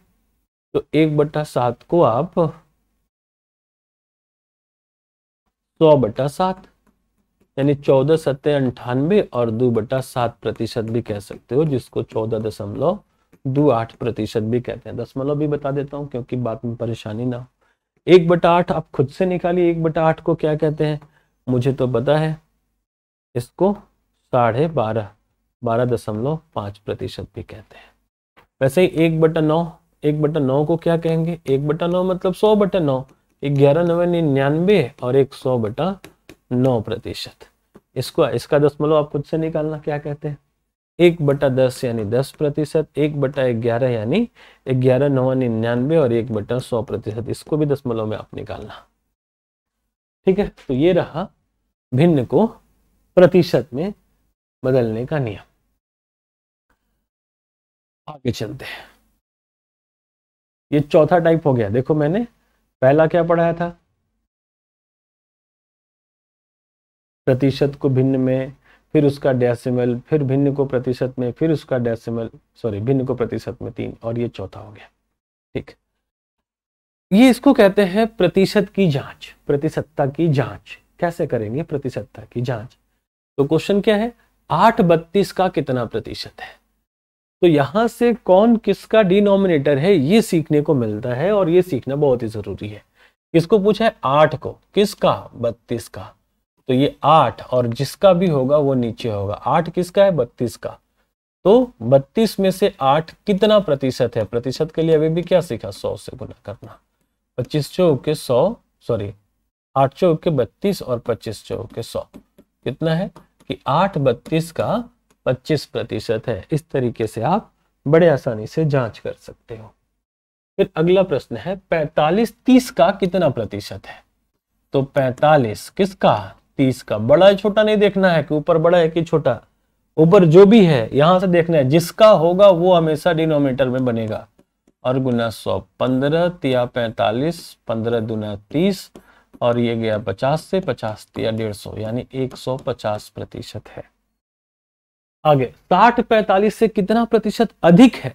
[SPEAKER 1] तो एक बट्टा सात को आप सौ बट्टा सात यानी चौदह सत्य अंठानवे और दो बटा सात प्रतिशत भी कह सकते हो जिसको चौदह दशमलव दो आठ प्रतिशत भी कहते हैं दशमलव भी बता देता हूं क्योंकि बात में परेशानी ना हो एक बटा आठ आप खुद से निकालिए एक बटा आठ को क्या कहते हैं मुझे तो पता है इसको साढ़े बारह बारह दशमलव पाँच प्रतिशत भी कहते हैं वैसे ही एक बटा नौ एक बटा नौ को क्या कहेंगे एक बटा नौ मतलब सौ बटा नौ ग्यारह नवे निन्यानवे और एक सौ बटा नौ प्रतिशत इसको इसका दशमलव आप खुद से निकालना क्या कहते हैं एक बटा दस यानी दस प्रतिशत एक बटा ग्यारह यानी ग्यारह नौ निन्यानवे और एक बटा सौ प्रतिशत इसको भी दशमलव में आप निकालना ठीक है तो ये रहा भिन्न को प्रतिशत में बदलने का नियम आगे चलते हैं ये चौथा टाइप हो गया देखो मैंने पहला क्या पढ़ाया था प्रतिशत को भिन्न में फिर उसका डेसिमल फिर भिन्न को प्रतिशत में फिर उसका डेसिमल सॉरी भिन्न को प्रतिशत में तीन और ये चौथा हो गया ठीक ये इसको कहते हैं प्रतिशत की जांच प्रतिशतता की जांच कैसे करेंगे प्रतिशतता की जांच तो क्वेश्चन क्या है आठ बत्तीस का कितना प्रतिशत है तो यहां से कौन किसका डिनोमिनेटर है ये सीखने को मिलता है और ये सीखना बहुत ही जरूरी है किसको पूछा है आठ को किसका बत्तीस का तो ये आठ और जिसका भी होगा वो नीचे होगा आठ किसका है बत्तीस का तो बत्तीस में से आठ कितना प्रतिशत है प्रतिशत के लिए अभी भी क्या सीखा सौ से गुना करना पच्चीस चौके सौ सॉरी आठ चौके बत्तीस और पच्चीस चौके सौ कितना है कि आठ बत्तीस का पच्चीस प्रतिशत है इस तरीके से आप बड़े आसानी से जांच कर सकते हो फिर अगला प्रश्न है पैतालीस तीस का कितना प्रतिशत है तो पैतालीस किसका तीस का बड़ा है छोटा नहीं देखना है कि ऊपर बड़ा है कि छोटा ऊपर जो भी है यहां से देखना है जिसका होगा वो हमेशा डिनोमीटर में बनेगा और गुना सौ पंद्रह तिया पैंतालीस पंद्रह दुना तीस और ये गया पचास से पचास तिया डेढ़ सौ यानी एक सौ पचास प्रतिशत है आगे साठ पैंतालीस से कितना प्रतिशत अधिक है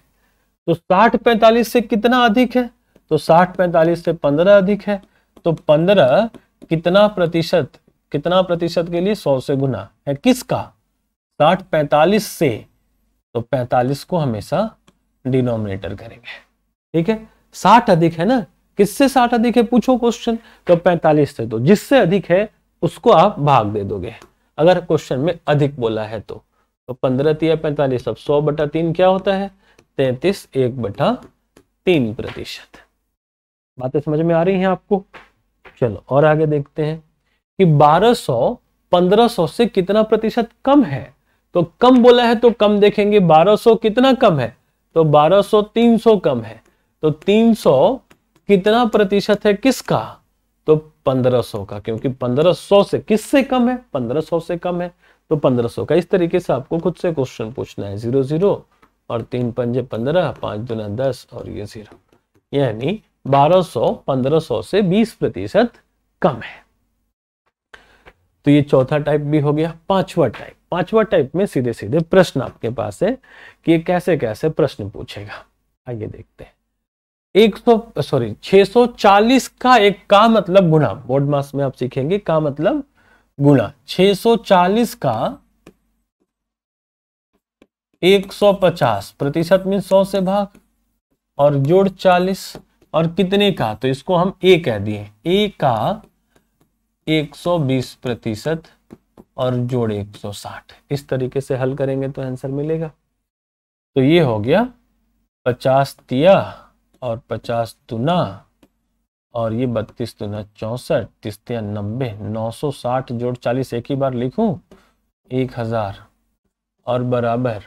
[SPEAKER 1] तो साठ पैंतालीस से कितना अधिक है तो साठ पैंतालीस से पंद्रह अधिक है तो पंद्रह कितना प्रतिशत कितना प्रतिशत के लिए सौ से गुना है किसका साठ पैंतालीस से तो पैंतालीस को हमेशा डिनोमिनेटर करेंगे ठीक है साठ अधिक है ना किससे साठ अधिक है पूछो क्वेश्चन तो पैंतालीस से तो जिससे अधिक है उसको आप भाग दे दोगे अगर क्वेश्चन में अधिक बोला है तो तो पंद्रह तीन पैंतालीस अब सौ बटा तीन क्या होता है तैतीस एक बटा तीन प्रतिशत बातें समझ में आ रही हैं आपको चलो और आगे देखते हैं कि 1200 1500 से कितना प्रतिशत कम है तो कम बोला है तो कम देखेंगे 1200 कितना कम है तो 1200 300 कम है तो 300 कितना प्रतिशत है किसका तो 1500 का क्योंकि 1500 से किससे कम है 1500 से कम है तो 1500 का इस तरीके से आपको खुद से क्वेश्चन पूछना है जीरो जीरो और तीन पंजे पंद्रह पांच दुना दस और ये जीरो यानी 1200 1500 से 20 प्रतिशत कम है तो ये चौथा टाइप भी हो गया पांचवा टाइप पांचवा टाइप में सीधे सीधे प्रश्न आपके पास है कि ये कैसे कैसे प्रश्न पूछेगा आइए देखते हैं सौ सॉरी 640 का एक का मतलब गुणा बोर्ड मास में आप सीखेंगे का मतलब गुणा 640 का 150 प्रतिशत में 100 से भाग और जोड़ 40 और कितने का तो इसको हम ए कह दिए ए का 120 प्रतिशत और जोड़ 160 इस तरीके से हल करेंगे तो आंसर मिलेगा तो ये हो गया पचास तिया और पचास दुना और ये बत्तीस दुना चौंसठ तीस तिया नब्बे नौ सौ साठ जोड़ चालीस एक ही बार लिखूं एक हजार और बराबर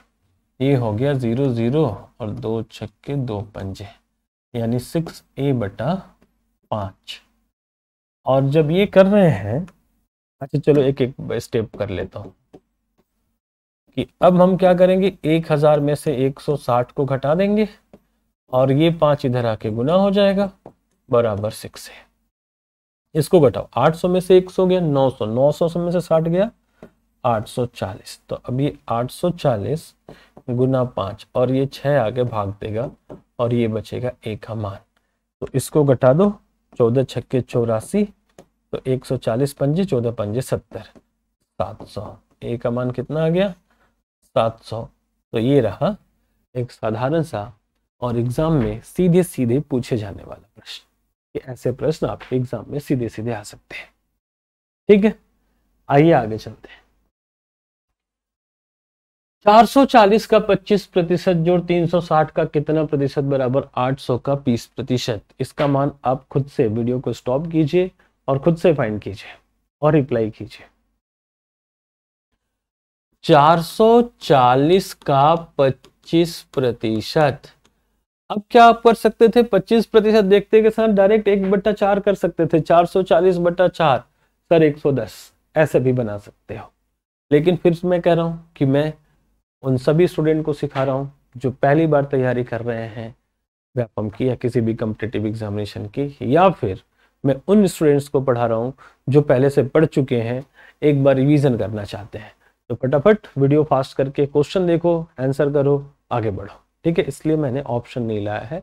[SPEAKER 1] ये हो गया जीरो जीरो और दो छक्के दो पंजे यानी सिक्स ए बटा पाँच और जब ये कर रहे हैं अच्छा चलो एक एक स्टेप कर लेता हूं कि अब हम क्या करेंगे एक हजार में से 160 को घटा देंगे और ये पांच इधर आके गुना हो जाएगा बराबर सिक्स है इसको घटाओ 800 में से 100 गया 900 900 में से 60 गया 840 तो अब ये चालीस गुना पांच और ये छह आगे भाग देगा और ये बचेगा एक का मान तो इसको घटा दो चौदह छक्के चौरासी तो 140 सौ पंजे चौदह पंजे सत्तर सात सौ ए का मान कितना आ गया 700 तो ये रहा एक साधारण सा और एग्जाम में सीधे सीधे पूछे जाने वाला प्रश्न कि ऐसे प्रश्न आपके एग्जाम में सीधे सीधे आ सकते हैं ठीक है आइए आगे चलते हैं 440 का 25 प्रतिशत जोड़ 360 का कितना प्रतिशत बराबर 800 का 20 प्रतिशत इसका मान आप खुद से वीडियो को स्टॉप कीजिए और खुद से फाइंड कीजिए और रिप्लाई कीजिए 440 का 25 प्रतिशत अब क्या आप कर सकते थे 25 प्रतिशत देखते के साथ डायरेक्ट एक बट्टा चार कर सकते थे 440 बट्टा चार सर 110 ऐसे भी बना सकते हो लेकिन फिर मैं कह रहा हूं कि मैं उन सभी स्टूडेंट को सिखा रहा हूं जो पहली बार तैयारी कर रहे हैं व्यापम की या किसी भी कम्पिटेटिव एग्जामिनेशन की या फिर मैं उन स्टूडेंट्स को पढ़ा रहा हूँ जो पहले से पढ़ चुके हैं एक बार रिवीजन करना चाहते हैं तो फटाफट वीडियो फास्ट करके क्वेश्चन देखो आंसर करो आगे बढ़ो ठीक है इसलिए मैंने ऑप्शन नहीं लाया है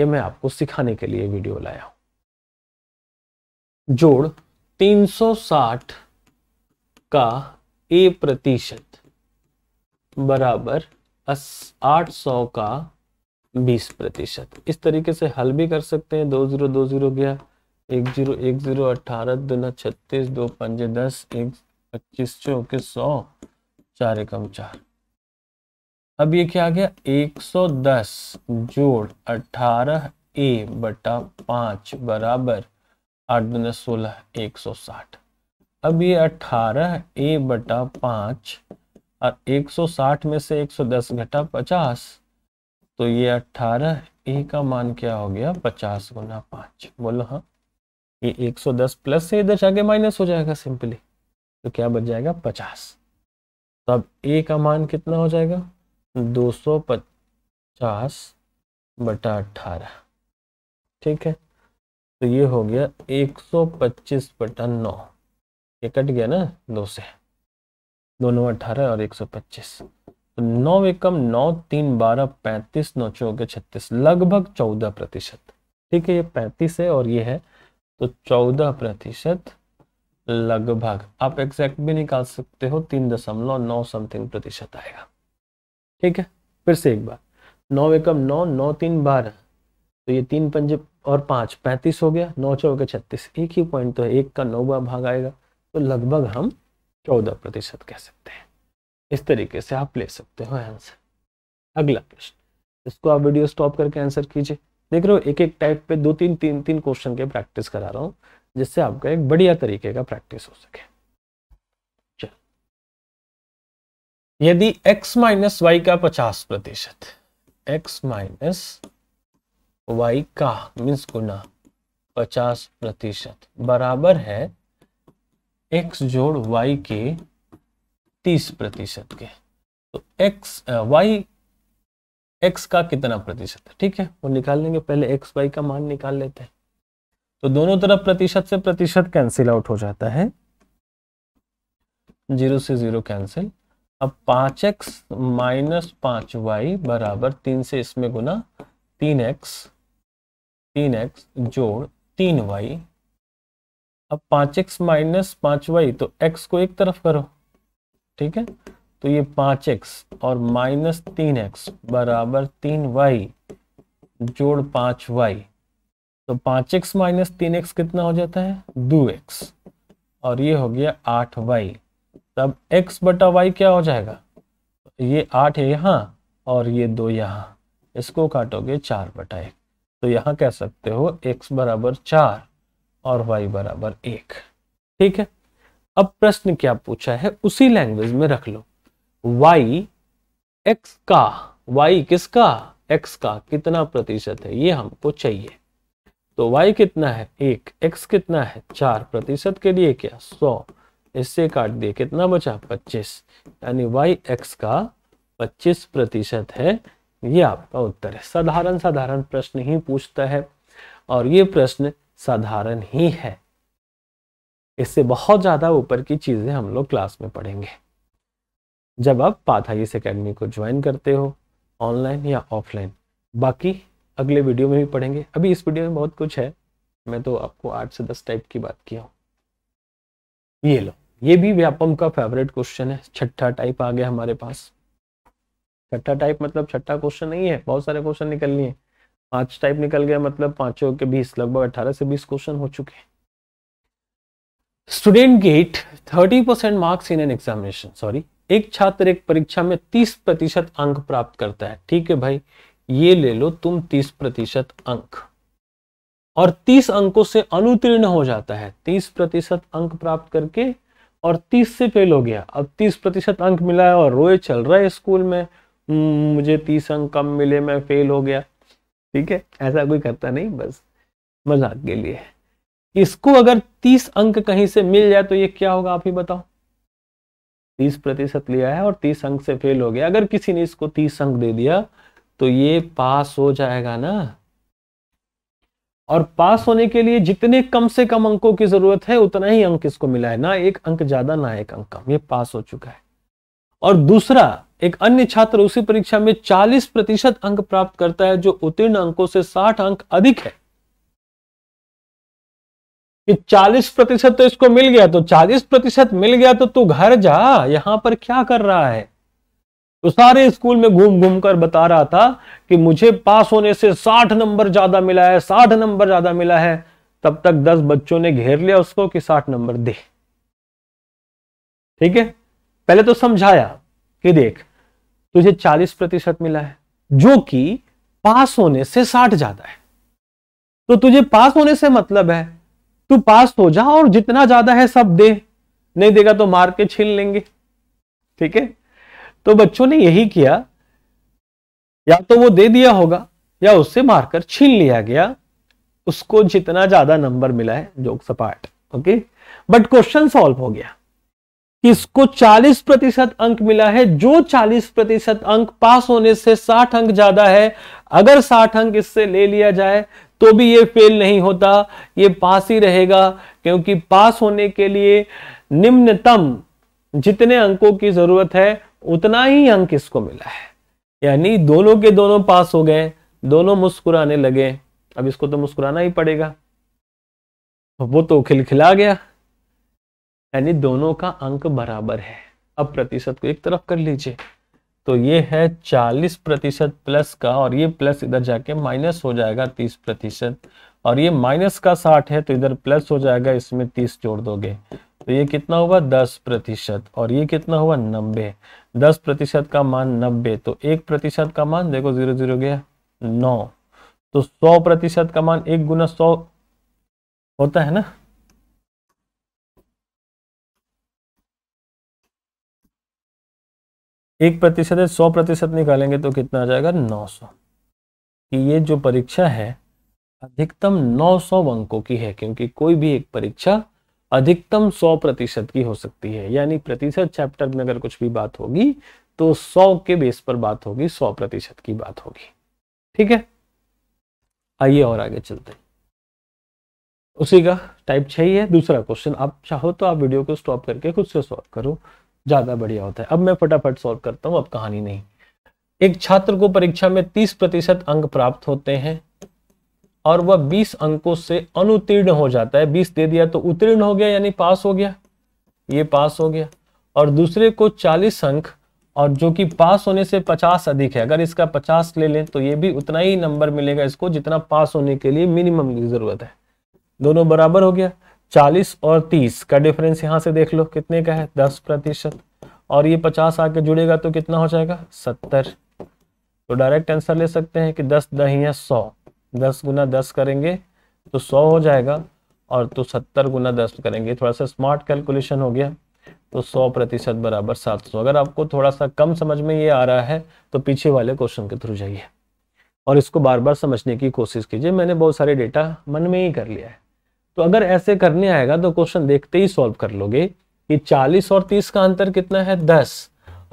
[SPEAKER 1] ये मैं आपको सिखाने के लिए वीडियो लाया हूं जोड़ 360 का ए प्रतिशत बराबर 800 का 20 प्रतिशत इस तरीके से हल भी कर सकते हैं दो जीरो दो जीरो गया एक जीरो एक जीरो दो न छत्तीस दो पंजे दस एक पच्चीस चौके सौ चार एकम चार अब ये क्या आ गया एक सौ दस जोड़ अठारह ए बटा पांच बराबर आठ दून सोलह एक सौ साठ अब ये अठारह ए बटा पांच और एक सौ साठ में से एक सौ दस घटा पचास तो ये अठारह ए का मान क्या हो गया पचास गुना पांच बोलो हाँ ये 110 प्लस से इधर जाके माइनस हो जाएगा सिंपली तो क्या बच जाएगा 50 तो अब ए का मान कितना हो जाएगा 250 बटा अठारह ठीक है तो ये हो गया 125 बटा नौ ये कट गया ना दो से दोनों अठारह और 125 तो नौ एकम नौ तीन बारह पैंतीस नौ चौके छत्तीस लगभग चौदह प्रतिशत ठीक है ये पैंतीस है और ये है तो चौदह प्रतिशत लगभग आप एग्जैक्ट भी निकाल सकते हो तीन दशमलव नौ समथिंग प्रतिशत आएगा ठीक है फिर से एक बार नौ एकम नौ नौ तीन बारह तो ये तीन पंजे और पांच पैंतीस हो गया नौ चौके छत्तीस एक ही पॉइंट तो है एक का नौवा भाग आएगा तो लगभग हम चौदह प्रतिशत कह सकते हैं इस तरीके से आप ले सकते हो आंसर अगला प्रश्न इसको आप वीडियो स्टॉप करके आंसर कीजिए देख रहे हो एक एक टाइप पे दो तीन तीन तीन क्वेश्चन के प्रैक्टिस करा रहा हूँ जिससे आपका एक बढ़िया तरीके का प्रैक्टिस हो सके यदि x माइनस वाई का पचास प्रतिशत एक्स माइनस वाई का मीन्स गुना पचास प्रतिशत बराबर है एक्स जोड़ वाई के तीस प्रतिशत के तो एक्स वाई एक्स का कितना प्रतिशत है ठीक है वो निकाल लेंगे पहले एक्स वाई का मान निकाल लेते हैं तो दोनों तरफ प्रतिशत से प्रतिशत कैंसिल आउट हो जाता है जीरो से जीरो कैंसिल अब पांच एक्स माइनस पांच वाई बराबर तीन से इसमें गुना तीन एक्स तीन एक्स जोड़ तीन वाई अब पांच एक्स माइनस पांच वाई तो एक्स को एक तरफ करो ठीक है तो ये पांच एक्स और माइनस तीन एक्स बराबर तीन वाई जोड़ पांच वाई तो पांच एक्स माइनस तीन एक्स कितना हो जाता है दो एक्स और ये हो गया आठ वाई तब एक्स बटा वाई क्या हो जाएगा ये आठ है यहाँ और ये दो यहाँ इसको काटोगे चार बटा एक तो यहाँ कह सकते हो एक्स बराबर चार और वाई बराबर एक ठीक है अब प्रश्न क्या पूछा है उसी लैंग्वेज में रख लो वाई एक्स का वाई किसका एक्स का कितना प्रतिशत है ये हमको चाहिए तो वाई कितना है एक एक्स कितना है चार प्रतिशत के लिए क्या सौ इससे काट दिए कितना बचा पच्चीस यानी वाई एक्स का पच्चीस प्रतिशत है ये आपका उत्तर है साधारण साधारण प्रश्न ही पूछता है और ये प्रश्न साधारण ही है इससे बहुत ज्यादा ऊपर की चीजें हम लोग क्लास में पढ़ेंगे जब आप पाथाइस अकेडमी को ज्वाइन करते हो ऑनलाइन या ऑफलाइन बाकी अगले वीडियो में भी पढ़ेंगे अभी इस वीडियो में बहुत कुछ है मैं तो आपको आठ से दस टाइप की बात किया हूँ ये लो ये भी व्यापम का फेवरेट क्वेश्चन है छठा टाइप आ गया हमारे पास छठा टाइप मतलब छठा क्वेश्चन नहीं है बहुत सारे क्वेश्चन निकल लिए पांच टाइप निकल गया मतलब पांचों के बीस लगभग अठारह से बीस क्वेश्चन हो चुके हैं student get thirty percent marks in an examination sorry एक छात्र एक परीक्षा में तीस प्रतिशत अंक प्राप्त करता है ठीक है भाई ये ले लो तुम तीस प्रतिशत अंक और तीस अंकों से अनुतीर्ण हो जाता है तीस प्रतिशत अंक प्राप्त करके और तीस से फेल हो गया अब तीस प्रतिशत अंक मिला है और रोए चल रहा है स्कूल में हम्म, मुझे तीस अंक कम मिले मैं फेल हो गया ठीक है ऐसा कोई करता नहीं बस मजाक के लिए इसको अगर तीस अंक कहीं से मिल जाए तो ये क्या होगा आप ही बताओ तीस प्रतिशत लिया है और तीस अंक से फेल हो गया अगर किसी ने इसको तीस अंक दे दिया तो ये पास हो जाएगा ना और पास होने के लिए जितने कम से कम अंकों की जरूरत है उतना ही अंक इसको मिला है ना एक अंक ज्यादा ना एक अंक कम ये पास हो चुका है और दूसरा एक अन्य छात्र उसी परीक्षा में 40 प्रतिशत अंक प्राप्त करता है जो उत्तीर्ण अंकों से 60 अंक अधिक है कि 40 प्रतिशत तो इसको मिल गया तो 40 प्रतिशत मिल गया तो तू घर जा यहां पर क्या कर रहा है तो सारे स्कूल में घूम घूम कर बता रहा था कि मुझे पास होने से 60 नंबर ज्यादा मिला है 60 नंबर ज्यादा मिला है तब तक 10 बच्चों ने घेर लिया उसको कि 60 नंबर दे ठीक है पहले तो समझाया कि देख तुझे 40 प्रतिशत मिला है जो कि पास होने से 60 ज्यादा है तो तुझे पास होने से मतलब है तू पास हो जा और जितना ज्यादा है सब दे नहीं देगा तो मार के छीन लेंगे ठीक है तो बच्चों ने यही किया या तो वो दे दिया होगा या उससे मारकर छीन लिया गया उसको जितना ज्यादा नंबर मिला है जोक सपाट ओके बट क्वेश्चन सॉल्व हो गया इसको 40 प्रतिशत अंक मिला है जो 40 प्रतिशत अंक पास होने से 60 अंक ज्यादा है अगर 60 अंक इससे ले लिया जाए तो भी ये फेल नहीं होता ये पास ही रहेगा क्योंकि पास होने के लिए निम्नतम जितने अंकों की जरूरत है उतना ही अंक इसको मिला है यानी दोनों के दोनों पास हो गए दोनों मुस्कुराने लगे अब इसको तो मुस्कुराना ही पड़ेगा वो तो खिलखिला गया यानी दोनों का अंक बराबर है अब प्रतिशत को एक तरफ कर लीजिए तो ये है 40 प्रतिशत प्लस का और ये प्लस इधर जाके माइनस हो जाएगा 30 प्रतिशत और ये माइनस का 60 है तो इधर प्लस हो जाएगा इसमें 30 जोड़ दोगे तो ये कितना हुआ 10 प्रतिशत और ये कितना हुआ नब्बे 10 प्रतिशत का मान नब्बे तो एक प्रतिशत का मान देखो जीरो जीरो गया नौ तो सौ प्रतिशत का मान एक गुना सौ होता है ना एक प्रतिशत है सौ प्रतिशत निकालेंगे तो कितना आ जाएगा नौ सौ कि ये जो परीक्षा है अधिकतम नौ सौ अंकों की है क्योंकि कोई भी एक परीक्षा अधिकतम सौ प्रतिशत की हो सकती है यानी प्रतिशत चैप्टर में अगर कुछ भी बात होगी तो सौ के बेस पर बात होगी सौ प्रतिशत की बात होगी ठीक है आइए और आगे चलते उसी का टाइप छह है दूसरा क्वेश्चन आप चाहो तो आप वीडियो को स्टॉप करके खुद से सॉल्व करो ज़्यादा बढ़िया होता है अब मैं फटाफट सॉल्व करता हूं अब कहानी नहीं एक छात्र को परीक्षा में 30 प्रतिशत अंक प्राप्त होते हैं और वह 20 अंकों से अनुतीर्ण हो जाता है 20 दे दिया तो उत्तीर्ण हो गया यानी पास हो गया ये पास हो गया और दूसरे को 40 अंक और जो कि पास होने से 50 अधिक है अगर इसका 50 ले लें तो ये भी उतना ही नंबर मिलेगा इसको जितना पास होने के लिए मिनिमम की जरूरत है दोनों बराबर हो गया चालीस और तीस का डिफरेंस यहाँ से देख लो कितने का है दस प्रतिशत और ये पचास आके जुड़ेगा तो कितना हो जाएगा सत्तर तो डायरेक्ट आंसर ले सकते हैं कि दस दहिया सौ दस गुना दस करेंगे तो सौ हो जाएगा और तो सत्तर गुना दस करेंगे थोड़ा सा स्मार्ट कैलकुलेशन हो गया तो सौ प्रतिशत बराबर सात सौ अगर आपको थोड़ा सा कम समझ में ये आ रहा है तो पीछे वाले क्वेश्चन के थ्रू जाइए और इसको बार बार समझने की कोशिश कीजिए मैंने बहुत सारे डेटा मन में ही कर लिया है तो अगर ऐसे करने आएगा तो क्वेश्चन देखते ही सॉल्व कर लोगे कि 40 और 30 का अंतर कितना है 10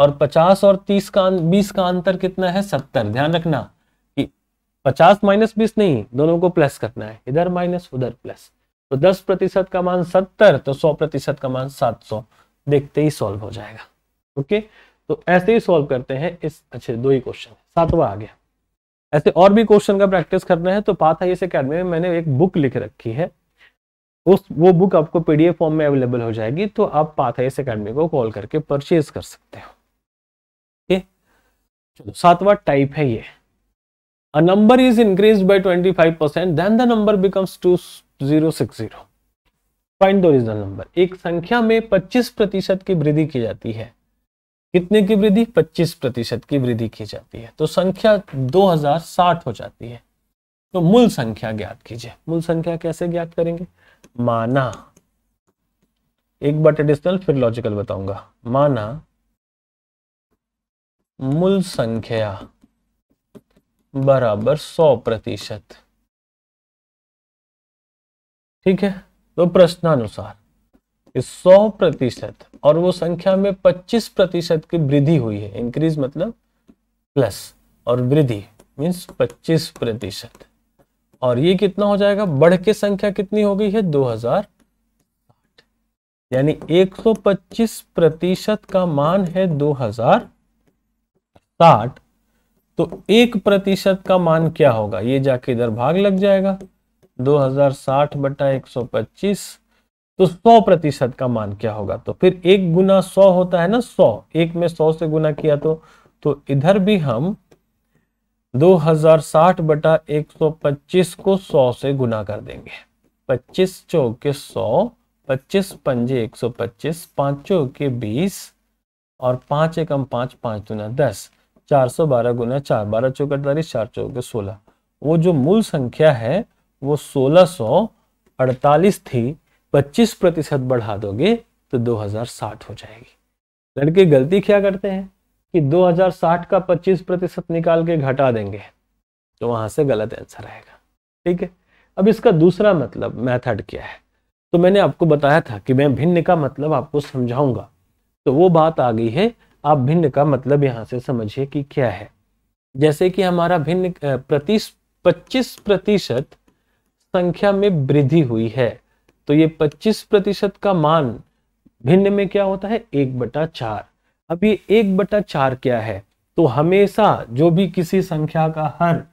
[SPEAKER 1] और 50 और 30 का 20 अं-, का अंतर कितना है 70 ध्यान रखना कि 50 माइनस बीस नहीं दोनों को प्लस करना है इधर माइनस उधर प्लस तो 10 प्रतिशत का मान 70 तो 100 प्रतिशत का मान 700 देखते ही सॉल्व हो जाएगा ओके तो ऐसे ही सॉल्व करते हैं इस अच्छे दो ही क्वेश्चन सातवा आ गया ऐसे और भी क्वेश्चन का प्रैक्टिस करना है तो पाथ आई एस अकेडमी में मैंने एक बुक लिख रखी है उस वो बुक आपको पीडीएफ फॉर्म में अवेलेबल हो जाएगी तो आप पाथाइस अकेडमी को कॉल करके परचेज कर सकते हो चलो सातवां टाइप है ये a number is increased by 25% becomes two zero six zero find the original number एक संख्या में 25 प्रतिशत की वृद्धि की जाती है कितने की वृद्धि 25 प्रतिशत की वृद्धि की जाती है तो संख्या 2060 हो जाती है तो मूल संख्या ज्ञात कीजिए मूल संख्या कैसे ज्ञात करेंगे माना एक बार ट्रेडिशनल फिर लॉजिकल बताऊंगा माना मूल संख्या बराबर सौ प्रतिशत ठीक है तो प्रश्नानुसार इस सौ प्रतिशत और वो संख्या में पच्चीस प्रतिशत की वृद्धि हुई है इंक्रीज मतलब प्लस और वृद्धि मीन्स पच्चीस प्रतिशत और ये कितना हो जाएगा बढ़ के संख्या कितनी हो गई है दो हजार यानी 125 प्रतिशत का मान है 2060 तो एक प्रतिशत का मान क्या होगा ये जाके इधर भाग लग जाएगा 2060 बटा 125 तो 100 प्रतिशत का मान क्या होगा तो फिर एक गुना 100 होता है ना 100 एक में 100 से गुना किया तो तो इधर भी हम 2060 बटा 125 को 100 से गुना कर देंगे 25 चौके 100 25 पंजे 125 पाँच चौके बीस और पाँच एकम पाँच पाँच दुना दस चार सौ बारह गुना चार बारह चौके अड़तालीस चार चौके सोलह वो जो मूल संख्या है वो सोलह सौ अड़तालीस थी पच्चीस प्रतिशत बढ़ा दोगे तो 2060 हो जाएगी लड़के गलती क्या करते हैं कि 2060 का 25 प्रतिशत निकाल के घटा देंगे तो वहां से गलत आंसर आएगा ठीक है अब इसका दूसरा मतलब मेथड क्या है तो मैंने आपको बताया था कि मैं भिन्न का मतलब आपको समझाऊंगा तो वो बात आ गई है आप भिन्न का मतलब यहां से समझिए कि क्या है जैसे कि हमारा भिन्न प्रतिस पच्चीस प्रतिशत संख्या में वृद्धि हुई है तो ये 25 प्रतिशत का मान भिन्न में क्या होता है एक बटा चार अब ये एक बटा चार क्या है तो हमेशा जो भी किसी संख्या का हर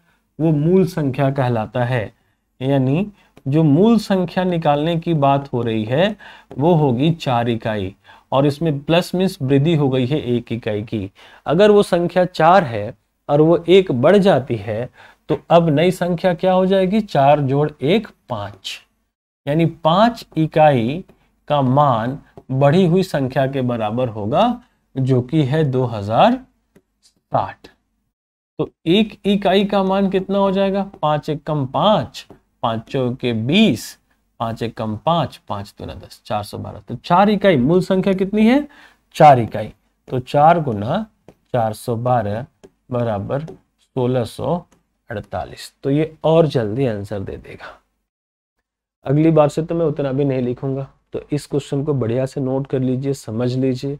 [SPEAKER 1] वो मूल संख्या कहलाता है यानी जो मूल संख्या निकालने की बात हो रही है वो होगी चार इकाई और इसमें प्लस मीन्स वृद्धि हो गई है एक इकाई की अगर वो संख्या चार है और वो एक बढ़ जाती है तो अब नई संख्या क्या हो जाएगी चार जोड़ एक पांच यानी पांच इकाई का मान बढ़ी हुई संख्या के बराबर होगा जो कि है दो हजार साठ तो एक इकाई का मान कितना हो जाएगा पांच एक कम पांच पांचों के बीस पांच एक कम पांच पांच दो दस चार सौ बारह तो चार इकाई मूल संख्या कितनी है चार इकाई तो चार गुना चार सौ बारह बराबर सोलह सौ अड़तालीस तो ये और जल्दी आंसर दे देगा अगली बार से तो मैं उतना भी नहीं लिखूंगा तो इस क्वेश्चन को बढ़िया से नोट कर लीजिए समझ लीजिए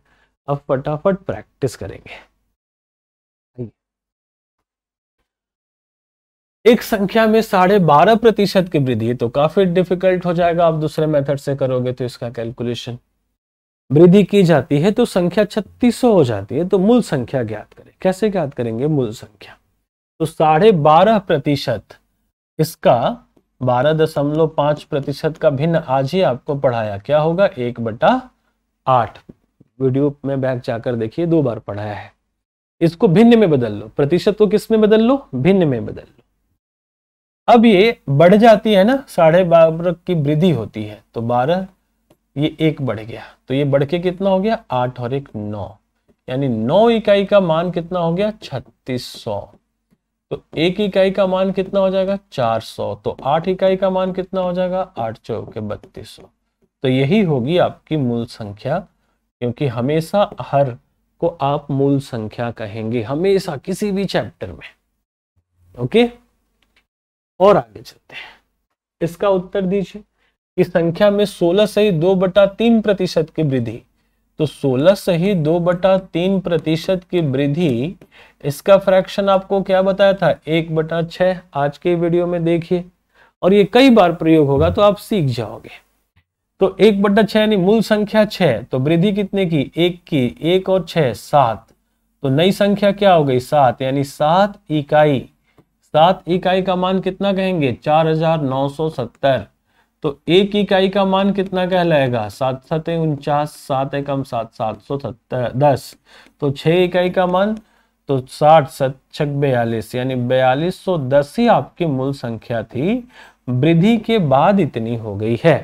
[SPEAKER 1] अब फटाफट प्रैक्टिस करेंगे एक संख्या में साढ़े बारह प्रतिशत की वृद्धि तो काफी डिफिकल्ट हो जाएगा आप दूसरे मेथड से करोगे तो इसका कैलकुलेशन वृद्धि की जाती है तो संख्या 3600 हो जाती है तो मूल संख्या ज्ञात करें कैसे ज्ञात करेंगे मूल संख्या तो साढ़े बारह प्रतिशत इसका बारह दशमलव पांच प्रतिशत का भिन्न आज ही आपको पढ़ाया क्या होगा एक बटा आठ वीडियो में बैक जाकर देखिए दो बार पढ़ाया है इसको भिन्न में बदल लो प्रतिशत को किस में बदल लो भिन्न में बदल लो अब ये बढ़ जाती है ना साढ़े बारह की वृद्धि होती है तो बारह ये एक बढ़ गया तो ये बढ़ के कितना हो गया आठ और एक नौ यानी नौ इकाई का मान कितना हो गया छत्तीस सौ तो एक इकाई का मान कितना हो जाएगा चार सौ तो आठ इकाई का मान कितना हो जाएगा आठ चौके बत्तीस सौ तो यही होगी आपकी मूल संख्या क्योंकि हमेशा हर को आप मूल संख्या कहेंगे हमेशा किसी भी चैप्टर में ओके और आगे चलते हैं इसका उत्तर दीजिए कि संख्या में 16 सही दो बटा तीन प्रतिशत की वृद्धि तो 16 सही दो बटा तीन प्रतिशत की वृद्धि इसका फ्रैक्शन आपको क्या बताया था एक बटा छह आज के वीडियो में देखिए और ये कई बार प्रयोग होगा तो आप सीख जाओगे तो एक बट्टा छह यानी मूल संख्या छह तो वृद्धि कितने की एक की एक और छह सात तो नई संख्या क्या हो गई सात यानी सात इकाई सात इकाई का मान कितना कहेंगे चार हजार नौ सौ सत्तर तो एक इकाई का मान कितना कहलाएगा सात सत उनचास सात एकम सात सात सौ सत्तर दस तो छह इकाई का मान तो साठ सतक बयालीस यानी बयालीस सौ दस ही आपकी मूल संख्या थी वृद्धि के बाद इतनी हो गई है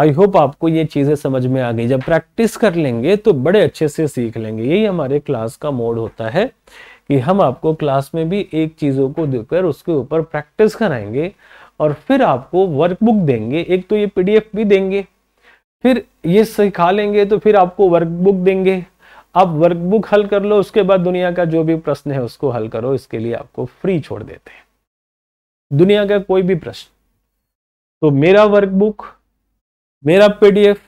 [SPEAKER 1] आई होप आपको ये चीज़ें समझ में आ गई जब प्रैक्टिस कर लेंगे तो बड़े अच्छे से सीख लेंगे यही हमारे क्लास का मोड होता है कि हम आपको क्लास में भी एक चीज़ों को देकर उसके ऊपर प्रैक्टिस कराएंगे और फिर आपको वर्कबुक देंगे एक तो ये पीडीएफ भी देंगे फिर ये सिखा लेंगे तो फिर आपको वर्कबुक देंगे आप वर्कबुक हल कर लो उसके बाद दुनिया का जो भी प्रश्न है उसको हल करो इसके लिए आपको फ्री छोड़ देते हैं दुनिया का कोई भी प्रश्न तो मेरा वर्कबुक मेरा पीडीएफ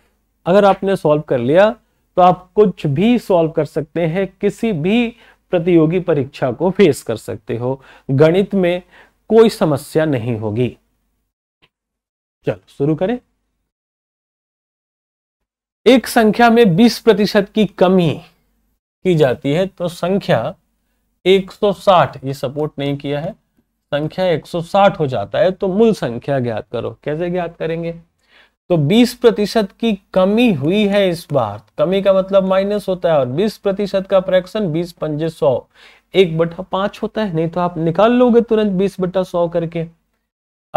[SPEAKER 1] अगर आपने सॉल्व कर लिया तो आप कुछ भी सॉल्व कर सकते हैं किसी भी प्रतियोगी परीक्षा को फेस कर सकते हो गणित में कोई समस्या नहीं होगी चलो शुरू करें एक संख्या में 20 प्रतिशत की कमी की जाती है तो संख्या 160 ये सपोर्ट नहीं किया है संख्या 160 हो जाता है तो मूल संख्या ज्ञात करो कैसे ज्ञात करेंगे तो 20 प्रतिशत की कमी हुई है इस बार कमी का मतलब माइनस होता है और 20 प्रतिशत का फ्रैक्शन 20 पंजे सौ एक बटा पांच होता है नहीं तो आप निकाल लोगे तुरंत 20 बटा सौ करके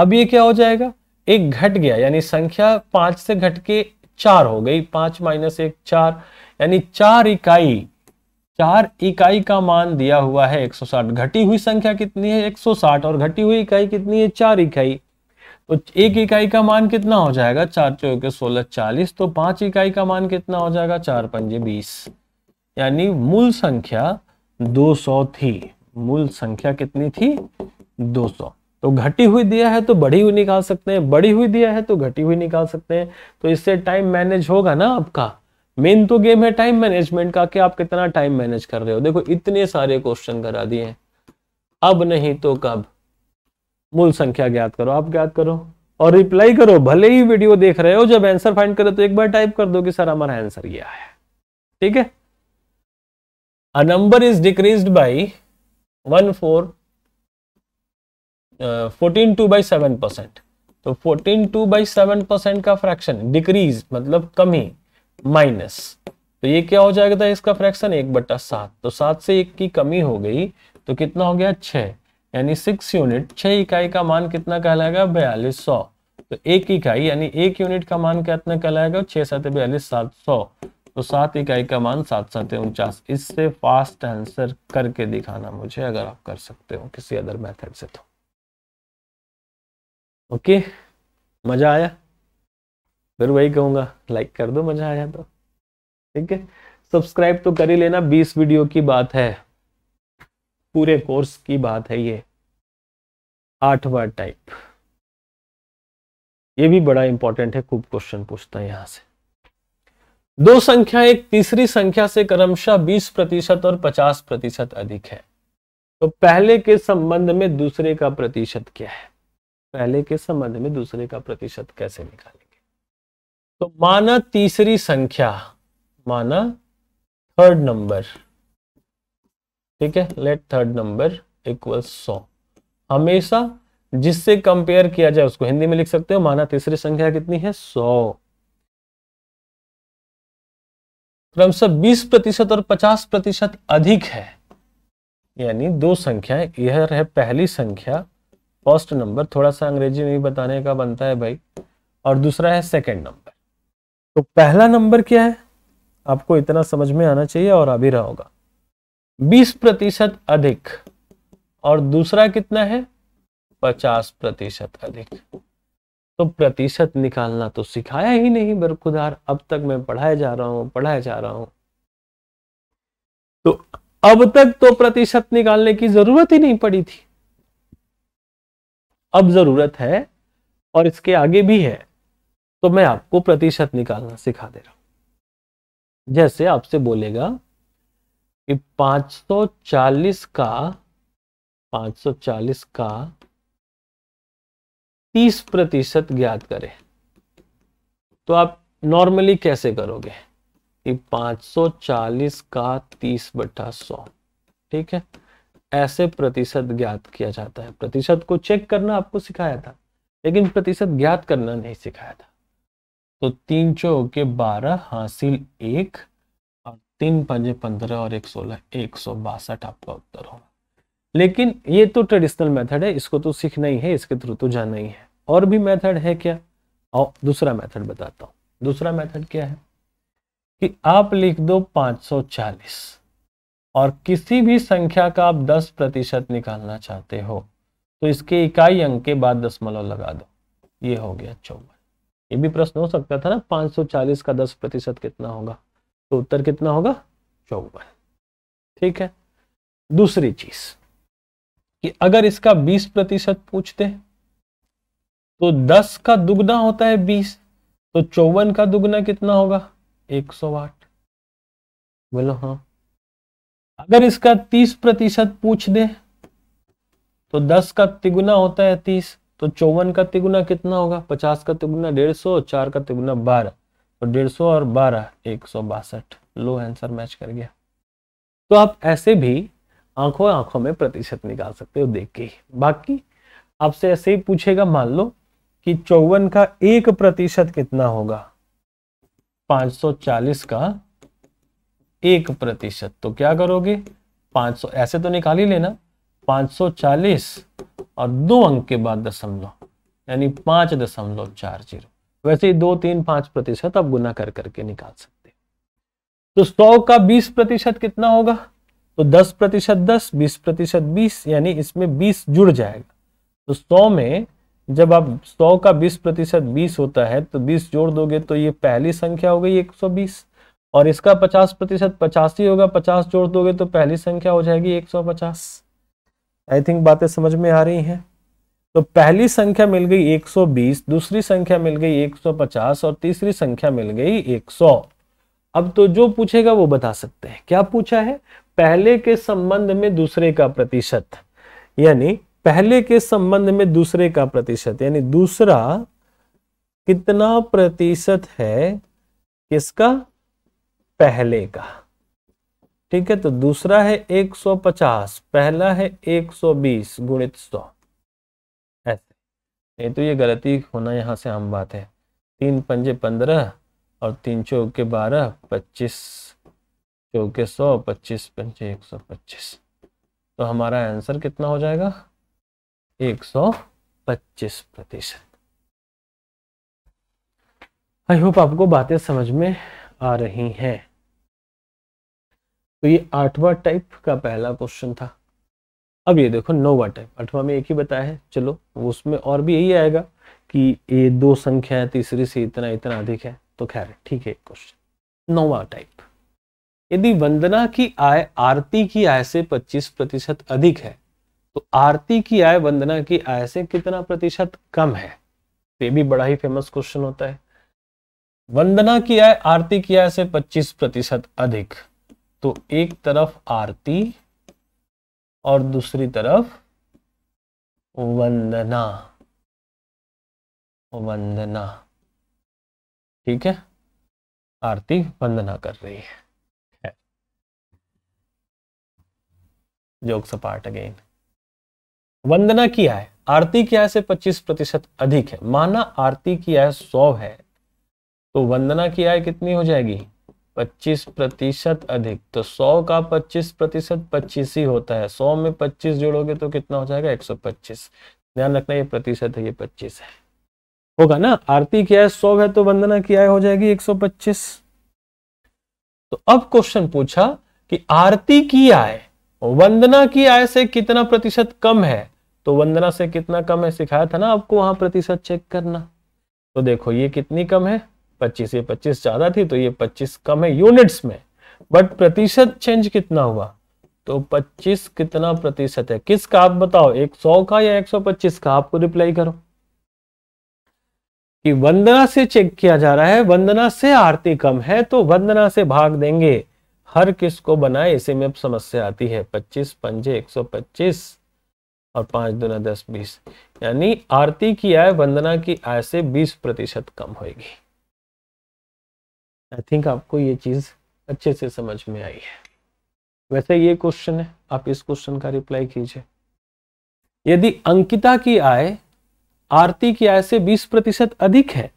[SPEAKER 1] अब ये क्या हो जाएगा एक घट गया यानी संख्या पांच से घट के चार हो गई पांच माइनस एक चार यानी चार इकाई चार इकाई का मान दिया हुआ है 160 घटी हुई संख्या कितनी है 160 और घटी हुई इकाई कितनी है चार इकाई तो एक इकाई का मान कितना हो जाएगा चार चौके सोलह चालीस तो पांच इकाई का मान कितना हो जाएगा चार पंजे बीस यानी मूल संख्या 200 थी मूल संख्या कितनी थी 200 तो घटी हुई दिया है तो बड़ी हुई निकाल सकते हैं बड़ी हुई दिया है तो घटी हुई निकाल सकते हैं तो इससे टाइम मैनेज होगा ना आपका मेन तो गेम है टाइम मैनेजमेंट का कि आप कितना टाइम मैनेज कर रहे हो देखो इतने सारे क्वेश्चन करा दिए अब नहीं तो कब मूल संख्या ज्ञात करो आप ज्ञात करो और रिप्लाई करो भले ही वीडियो देख रहे हो जब आंसर फाइंड करो तो एक बार टाइप कर दो कि सर हमारा आंसर यह है ठीक है a number is decrease by one four fourteen two by seven percent तो fourteen two by seven percent का फ्रैक्शन डिक्रीज मतलब कमी माइनस तो ये क्या हो जाएगा था इसका फ्रैक्शन एक बट्टा सात तो सात से एक की कमी हो गई तो कितना हो गया छह यानी सिक्स यूनिट छह इकाई का मान कितना कहलाएगा बयालीस सौ तो एक इकाई यानी एक यूनिट का मान कितना कहलाएगा छह सात बयालीस सात सौ तो सात इकाई का मान सात सात उनचास इससे फास्ट आंसर करके दिखाना मुझे अगर आप कर सकते हो किसी अदर मेथड से तो ओके मजा आया फिर वही कहूंगा लाइक कर दो मजा आया तो ठीक है सब्सक्राइब तो कर ही लेना बीस वीडियो की बात है पूरे कोर्स की बात है ये आठवा टाइप ये भी बड़ा इंपॉर्टेंट है खूब क्वेश्चन पूछता है यहां से दो संख्या एक तीसरी संख्या से क्रमशः 20 प्रतिशत और 50 प्रतिशत अधिक है तो पहले के संबंध में दूसरे का प्रतिशत क्या है पहले के संबंध में दूसरे का प्रतिशत कैसे निकालेंगे तो माना तीसरी संख्या माना थर्ड नंबर ठीक है लेट थर्ड नंबर इक्वल सौ हमेशा जिससे कंपेयर किया जाए उसको हिंदी में लिख सकते हो माना तीसरी संख्या कितनी है सौ क्रमश बीस प्रतिशत और पचास प्रतिशत अधिक है यानी दो संख्या यह है पहली संख्या फर्स्ट नंबर थोड़ा सा अंग्रेजी में भी बताने का बनता है भाई और दूसरा है सेकंड नंबर तो पहला नंबर क्या है आपको इतना समझ में आना चाहिए और अभी रहोगा रहा होगा बीस प्रतिशत अधिक और दूसरा कितना है पचास प्रतिशत अधिक तो प्रतिशत निकालना तो सिखाया ही नहीं बरखुदार अब तक मैं पढ़ाया जा रहा हूं पढ़ाया जा रहा हूं तो अब तक तो प्रतिशत निकालने की जरूरत ही नहीं पड़ी थी अब जरूरत है और इसके आगे भी है तो मैं आपको प्रतिशत निकालना सिखा दे रहा हूं जैसे आपसे बोलेगा कि 540 का 540 का 30 प्रतिशत ज्ञात करें तो आप नॉर्मली कैसे करोगे कि 540 का 30 बटा 100 ठीक है ऐसे प्रतिशत ज्ञात किया जाता है प्रतिशत को चेक करना आपको सिखाया था लेकिन प्रतिशत ज्ञात करना नहीं सिखाया था तो तीन चौके बारह हासिल एक तीन पंजे पंद्रह और एक सोलह एक सौ बासठ आपका उत्तर होगा लेकिन ये तो ट्रेडिशनल मेथड है इसको तो सीखना ही है इसके थ्रू तो जाना ही है और भी मेथड है क्या और दूसरा मेथड बताता हूँ दूसरा मेथड क्या है कि आप लिख दो 540 और किसी भी संख्या का आप 10 प्रतिशत निकालना चाहते हो तो इसके इकाई अंक के बाद दशमलव लगा दो ये हो गया चौवन ये भी प्रश्न हो सकता था ना 540 का 10 प्रतिशत कितना होगा तो उत्तर कितना होगा चौवन ठीक है दूसरी चीज कि अगर इसका 20 प्रतिशत पूछते तो 10 का दुगना होता है 20 तो चौवन का दुगना कितना होगा 108 बोलो हाँ अगर इसका 30 प्रतिशत पूछ दे तो 10 का तिगुना होता है 30 तो चौवन का तिगुना कितना होगा 50 का तिगुना डेढ़ सौ चार का तिगुना बारह तो डेढ़ सौ और बारह एक सौ बासठ लो आंसर मैच कर गया तो आप ऐसे भी आंखों आंखों में प्रतिशत निकाल सकते हो देख के बाकी आपसे ऐसे ही पूछेगा मान लो कि चौवन का एक प्रतिशत कितना होगा 540 का एक प्रतिशत तो क्या करोगे 500 ऐसे तो निकाल ही लेना 540 और दो अंक के बाद दशमलव यानी पांच दशमलव चार जीरो वैसे ही दो तीन पांच प्रतिशत आप गुना कर करके निकाल सकते तो सौ का बीस प्रतिशत कितना होगा तो दस प्रतिशत दस बीस प्रतिशत बीस यानी इसमें बीस जुड़ जाएगा तो सौ में जब आप सौ का बीस प्रतिशत बीस होता है तो बीस जोड़ दोगे तो ये पहली संख्या हो गई एक सौ बीस और इसका पचास प्रतिशत पचासी होगा पचास जोड़ दोगे तो पहली संख्या हो जाएगी एक सौ पचास आई थिंक बातें समझ में आ रही हैं तो पहली संख्या मिल गई 120 दूसरी संख्या मिल गई 150 और तीसरी संख्या मिल गई 100 अब तो जो पूछेगा वो बता सकते हैं क्या पूछा है पहले के संबंध में दूसरे का प्रतिशत यानी पहले के संबंध में दूसरे का प्रतिशत यानी दूसरा कितना प्रतिशत है किसका पहले का ठीक है तो दूसरा है 150 पहला है 120 सौ गुणित सौ नहीं तो ये गलती होना यहाँ से आम बात है तीन पंजे पंद्रह और तीन चौके बारह पच्चीस चौके सौ पच्चीस पंजे एक सौ पच्चीस तो हमारा आंसर कितना हो जाएगा एक सौ पच्चीस प्रतिशत आई होप आपको बातें समझ में आ रही हैं तो ये आठवां टाइप का पहला क्वेश्चन था अब ये देखो नौवा टाइप अठवा में एक ही बताया है चलो उसमें और भी यही आएगा कि ये दो संख्या है तीसरी से इतना इतना अधिक है तो खैर ठीक है क्वेश्चन नौवा टाइप यदि वंदना की आय आरती की आय से 25 प्रतिशत अधिक है तो आरती की आय वंदना की आय से कितना प्रतिशत कम है तो ये भी बड़ा ही फेमस क्वेश्चन होता है वंदना की आय आरती की आय से 25 प्रतिशत अधिक तो एक तरफ आरती और दूसरी तरफ वंदना वंदना ठीक है आरती वंदना कर रही है जोक्स सपाट अगेन वंदना की आय आरती की आय से 25 प्रतिशत अधिक है माना आरती की आय 100 है तो वंदना की आय कितनी हो जाएगी 25 प्रतिशत अधिक तो 100 का 25 प्रतिशत पच्चीस ही होता है 100 में 25 जोड़ोगे तो कितना हो जाएगा 125 ध्यान रखना ये प्रतिशत है ये 25 है होगा ना आरती क्या है 100 है तो वंदना की आय हो जाएगी 125 तो अब क्वेश्चन पूछा कि आरती की आय वंदना की आय से कितना प्रतिशत कम है तो वंदना से कितना कम है सिखाया था ना आपको वहां प्रतिशत चेक करना तो देखो ये कितनी कम है पच्चीस ये पच्चीस ज्यादा थी तो ये पच्चीस कम है यूनिट्स में बट प्रतिशत चेंज कितना हुआ तो 25 कितना प्रतिशत है किसका आप बताओ 100 का या 125 का आपको रिप्लाई करो कि वंदना से चेक किया जा रहा है वंदना से आरती कम है तो वंदना से भाग देंगे हर किसको बनाए इसी में समस्या आती है 25 पंजे 125 और पांच दुना दस बीस यानी आरती की आय वंदना की आय से 20 प्रतिशत कम होगी आई थिंक आपको ये चीज़ अच्छे से समझ में आई है वैसे ये क्वेश्चन है आप इस क्वेश्चन का रिप्लाई कीजिए यदि अंकिता की आय आरती की आय से 20 प्रतिशत अधिक है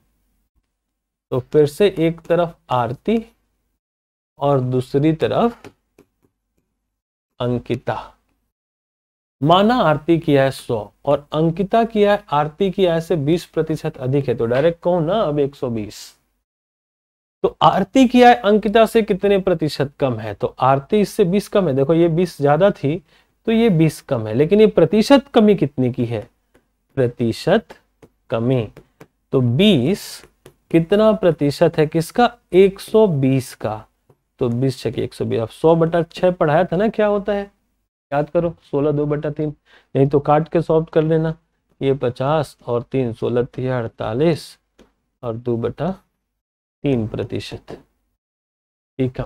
[SPEAKER 1] तो फिर से एक तरफ आरती और दूसरी तरफ अंकिता माना आरती की आय 100 और अंकिता की आय आरती की आय से 20 प्रतिशत अधिक है तो डायरेक्ट कहूं ना अब 120 तो आरती की आय अंकिता से कितने प्रतिशत कम है तो आरती इससे 20 कम है देखो ये 20 ज्यादा थी तो ये 20 कम है लेकिन ये प्रतिशत कमी कितने की है प्रतिशत कमी तो 20 कितना प्रतिशत है किसका 120 का तो 20 छके 120 बीस सौ बटा छह पढ़ाया था ना क्या होता है याद करो 16 दो बटा तीन नहीं तो काट के सॉल्व कर लेना ये 50 और तीन सोलह थी अड़तालीस और दो बटा तीन प्रतिशत ठीक है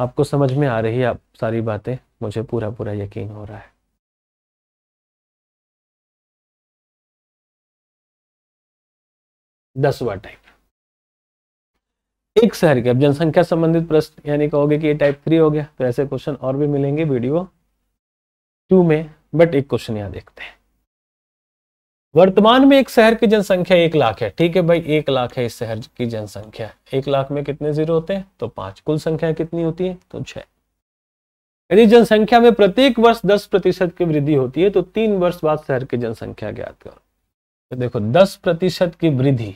[SPEAKER 1] आपको समझ में आ रही है आप सारी बातें मुझे पूरा पूरा यकीन हो रहा है दसवा टाइप एक शहर के अब जनसंख्या संबंधित प्रश्न यानी कहोगे कि ये टाइप थ्री हो गया तो ऐसे क्वेश्चन और भी मिलेंगे वीडियो टू में बट एक क्वेश्चन यहां देखते हैं वर्तमान में एक शहर की जनसंख्या एक लाख है ठीक है भाई एक लाख है इस शहर की जनसंख्या एक लाख में कितने जीरो होते हैं तो पांच कुल संख्या कितनी होती है तो छह यदि जनसंख्या में प्रत्येक वर्ष दस प्रतिशत की वृद्धि होती है तो तीन वर्ष बाद शहर की जनसंख्या ज्ञात करो तो देखो दस प्रतिशत की वृद्धि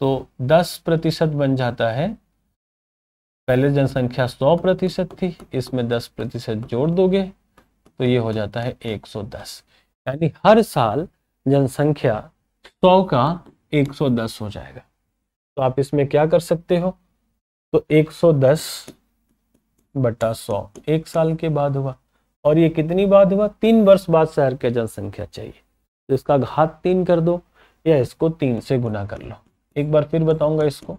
[SPEAKER 1] तो दस प्रतिशत बन जाता है पहले जनसंख्या सौ प्रतिशत थी इसमें दस प्रतिशत जोड़ दोगे तो ये हो जाता है एक सौ दस यानी हर साल जनसंख्या सौ का 110 हो जाएगा तो आप इसमें क्या कर सकते हो तो 110 बटा 100 एक साल के बाद हुआ और ये कितनी बाद हुआ तीन वर्ष बाद शहर की जनसंख्या चाहिए तो इसका घात तीन कर दो या इसको तीन से गुना कर लो एक बार फिर बताऊंगा इसको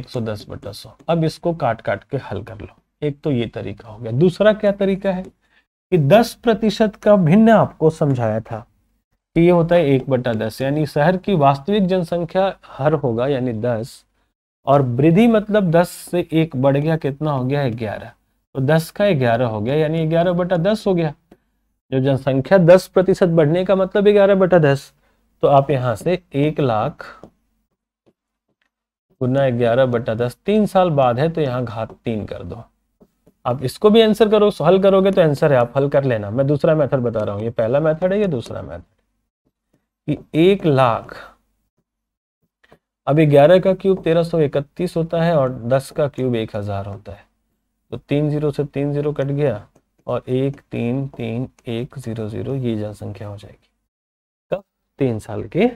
[SPEAKER 1] 110 बटा 100 अब इसको काट काट के हल कर लो एक तो ये तरीका हो गया दूसरा क्या तरीका है कि 10 प्रतिशत का भिन्न आपको समझाया था कि ये होता है एक बटा दस यानी शहर की वास्तविक जनसंख्या हर होगा यानी 10 और वृद्धि मतलब 10 से एक बढ़ गया कितना हो गया है ग्यारह तो 10 का ग्यारह हो गया यानी ग्यारह बटा दस हो गया जो जनसंख्या 10 प्रतिशत बढ़ने का मतलब ग्यारह बटा दस तो आप यहां से एक लाख गुना ग्यारह बटा दस तीन साल बाद है तो यहाँ घात तीन कर दो आप इसको भी आंसर करो हल करोगे तो आंसर है आप हल कर लेना मैं दूसरा मेथड बता रहा हूं ये पहला मेथड है ये दूसरा मेथड कि एक लाख अभी ग्यारह का क्यूब तेरह सौ इकतीस होता है और दस का क्यूब एक हजार होता है तो तीन जीरो से तीन जीरो कट गया और एक तीन तीन एक जीरो जीरो ये जनसंख्या हो जाएगी कब तीन साल के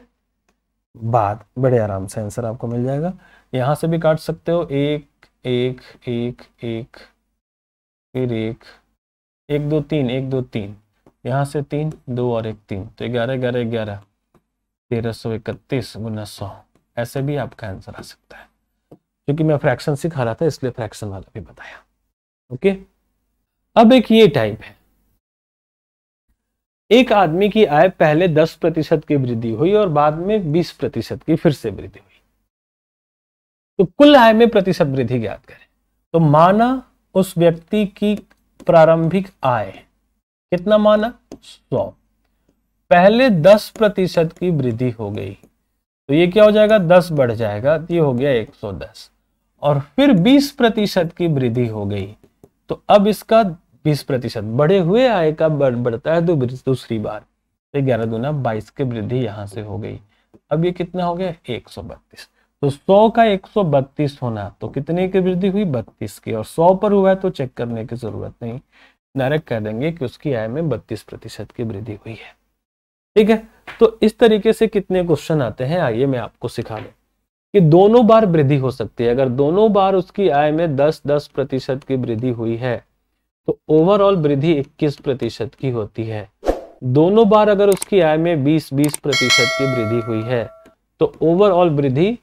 [SPEAKER 1] बाद बड़े आराम से आंसर आपको मिल जाएगा यहां से भी काट सकते हो एक एक एक एक, एक फिर एक एक दो तीन एक दो तीन यहाँ से तीन दो और एक तीन तो ग्यारह ग्यारह ग्यारह तेरह सौ इकतीस गुना सौ ऐसे भी आपका आंसर आ सकता है क्योंकि मैं फ्रैक्शन सिखा रहा था इसलिए फ्रैक्शन वाला भी बताया ओके अब एक ये टाइप है एक आदमी की आय पहले दस प्रतिशत की वृद्धि हुई और बाद में बीस प्रतिशत की फिर से वृद्धि हुई तो कुल आय में प्रतिशत वृद्धि ज्ञात करें तो माना उस व्यक्ति की प्रारंभिक आय कितना माना सौ पहले दस प्रतिशत की वृद्धि हो गई तो ये क्या हो जाएगा दस बढ़ जाएगा तो ये हो गया एक सौ दस और फिर बीस प्रतिशत की वृद्धि हो गई तो अब इसका बीस प्रतिशत बढ़े हुए आय का बढ़ बढ़ता है तो दूसरी बार तो ग्यारह दुना बाईस की वृद्धि यहां से हो गई अब ये कितना हो गया एक सौ बत्तीस तो 100 का 132 होना तो कितने की वृद्धि हुई 32 की और 100 पर हुआ है तो चेक करने की जरूरत नहीं डायरेक्ट कह देंगे कि उसकी आय में 32 प्रतिशत की वृद्धि हुई है ठीक है तो इस तरीके से कितने क्वेश्चन आते हैं आइए मैं आपको सिखा दू कि दोनों बार वृद्धि हो सकती है अगर दोनों बार उसकी आय में दस दस प्रतिशत की वृद्धि हुई है तो ओवरऑल वृद्धि इक्कीस प्रतिशत की होती है दोनों बार अगर उसकी आय में 20-20 प्रतिशत की वृद्धि हुई है तो ओवरऑल वृद्धि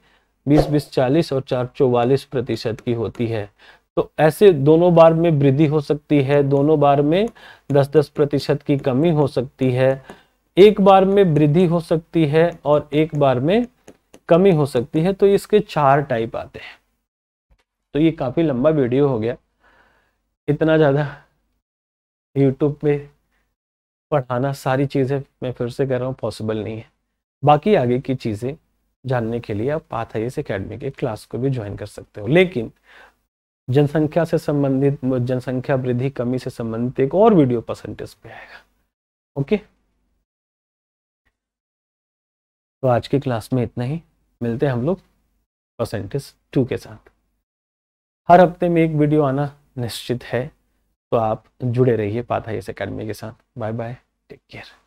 [SPEAKER 1] बीस बीस चालीस और चार चौवालीस प्रतिशत की होती है तो ऐसे दोनों बार में वृद्धि हो सकती है दोनों बार में दस दस प्रतिशत की कमी हो सकती है एक बार में वृद्धि हो सकती है और एक बार में कमी हो सकती है तो इसके चार टाइप आते हैं तो ये काफ़ी लंबा वीडियो हो गया इतना ज़्यादा यूट्यूब पे पढ़ाना सारी चीज़ें मैं फिर से कह रहा हूँ पॉसिबल नहीं है बाकी आगे की चीज़ें जानने के लिए आप पाथ अकेडमी के क्लास को भी ज्वाइन कर सकते हो लेकिन जनसंख्या से संबंधित जनसंख्या वृद्धि कमी से संबंधित एक और वीडियो परसेंटेज पे आएगा ओके तो आज की क्लास में इतना ही मिलते हैं हम लोग परसेंटेज टू के साथ हर हफ्ते में एक वीडियो आना निश्चित है तो आप जुड़े रहिए पाथाइस अकेडमी के साथ बाय बाय टेक केयर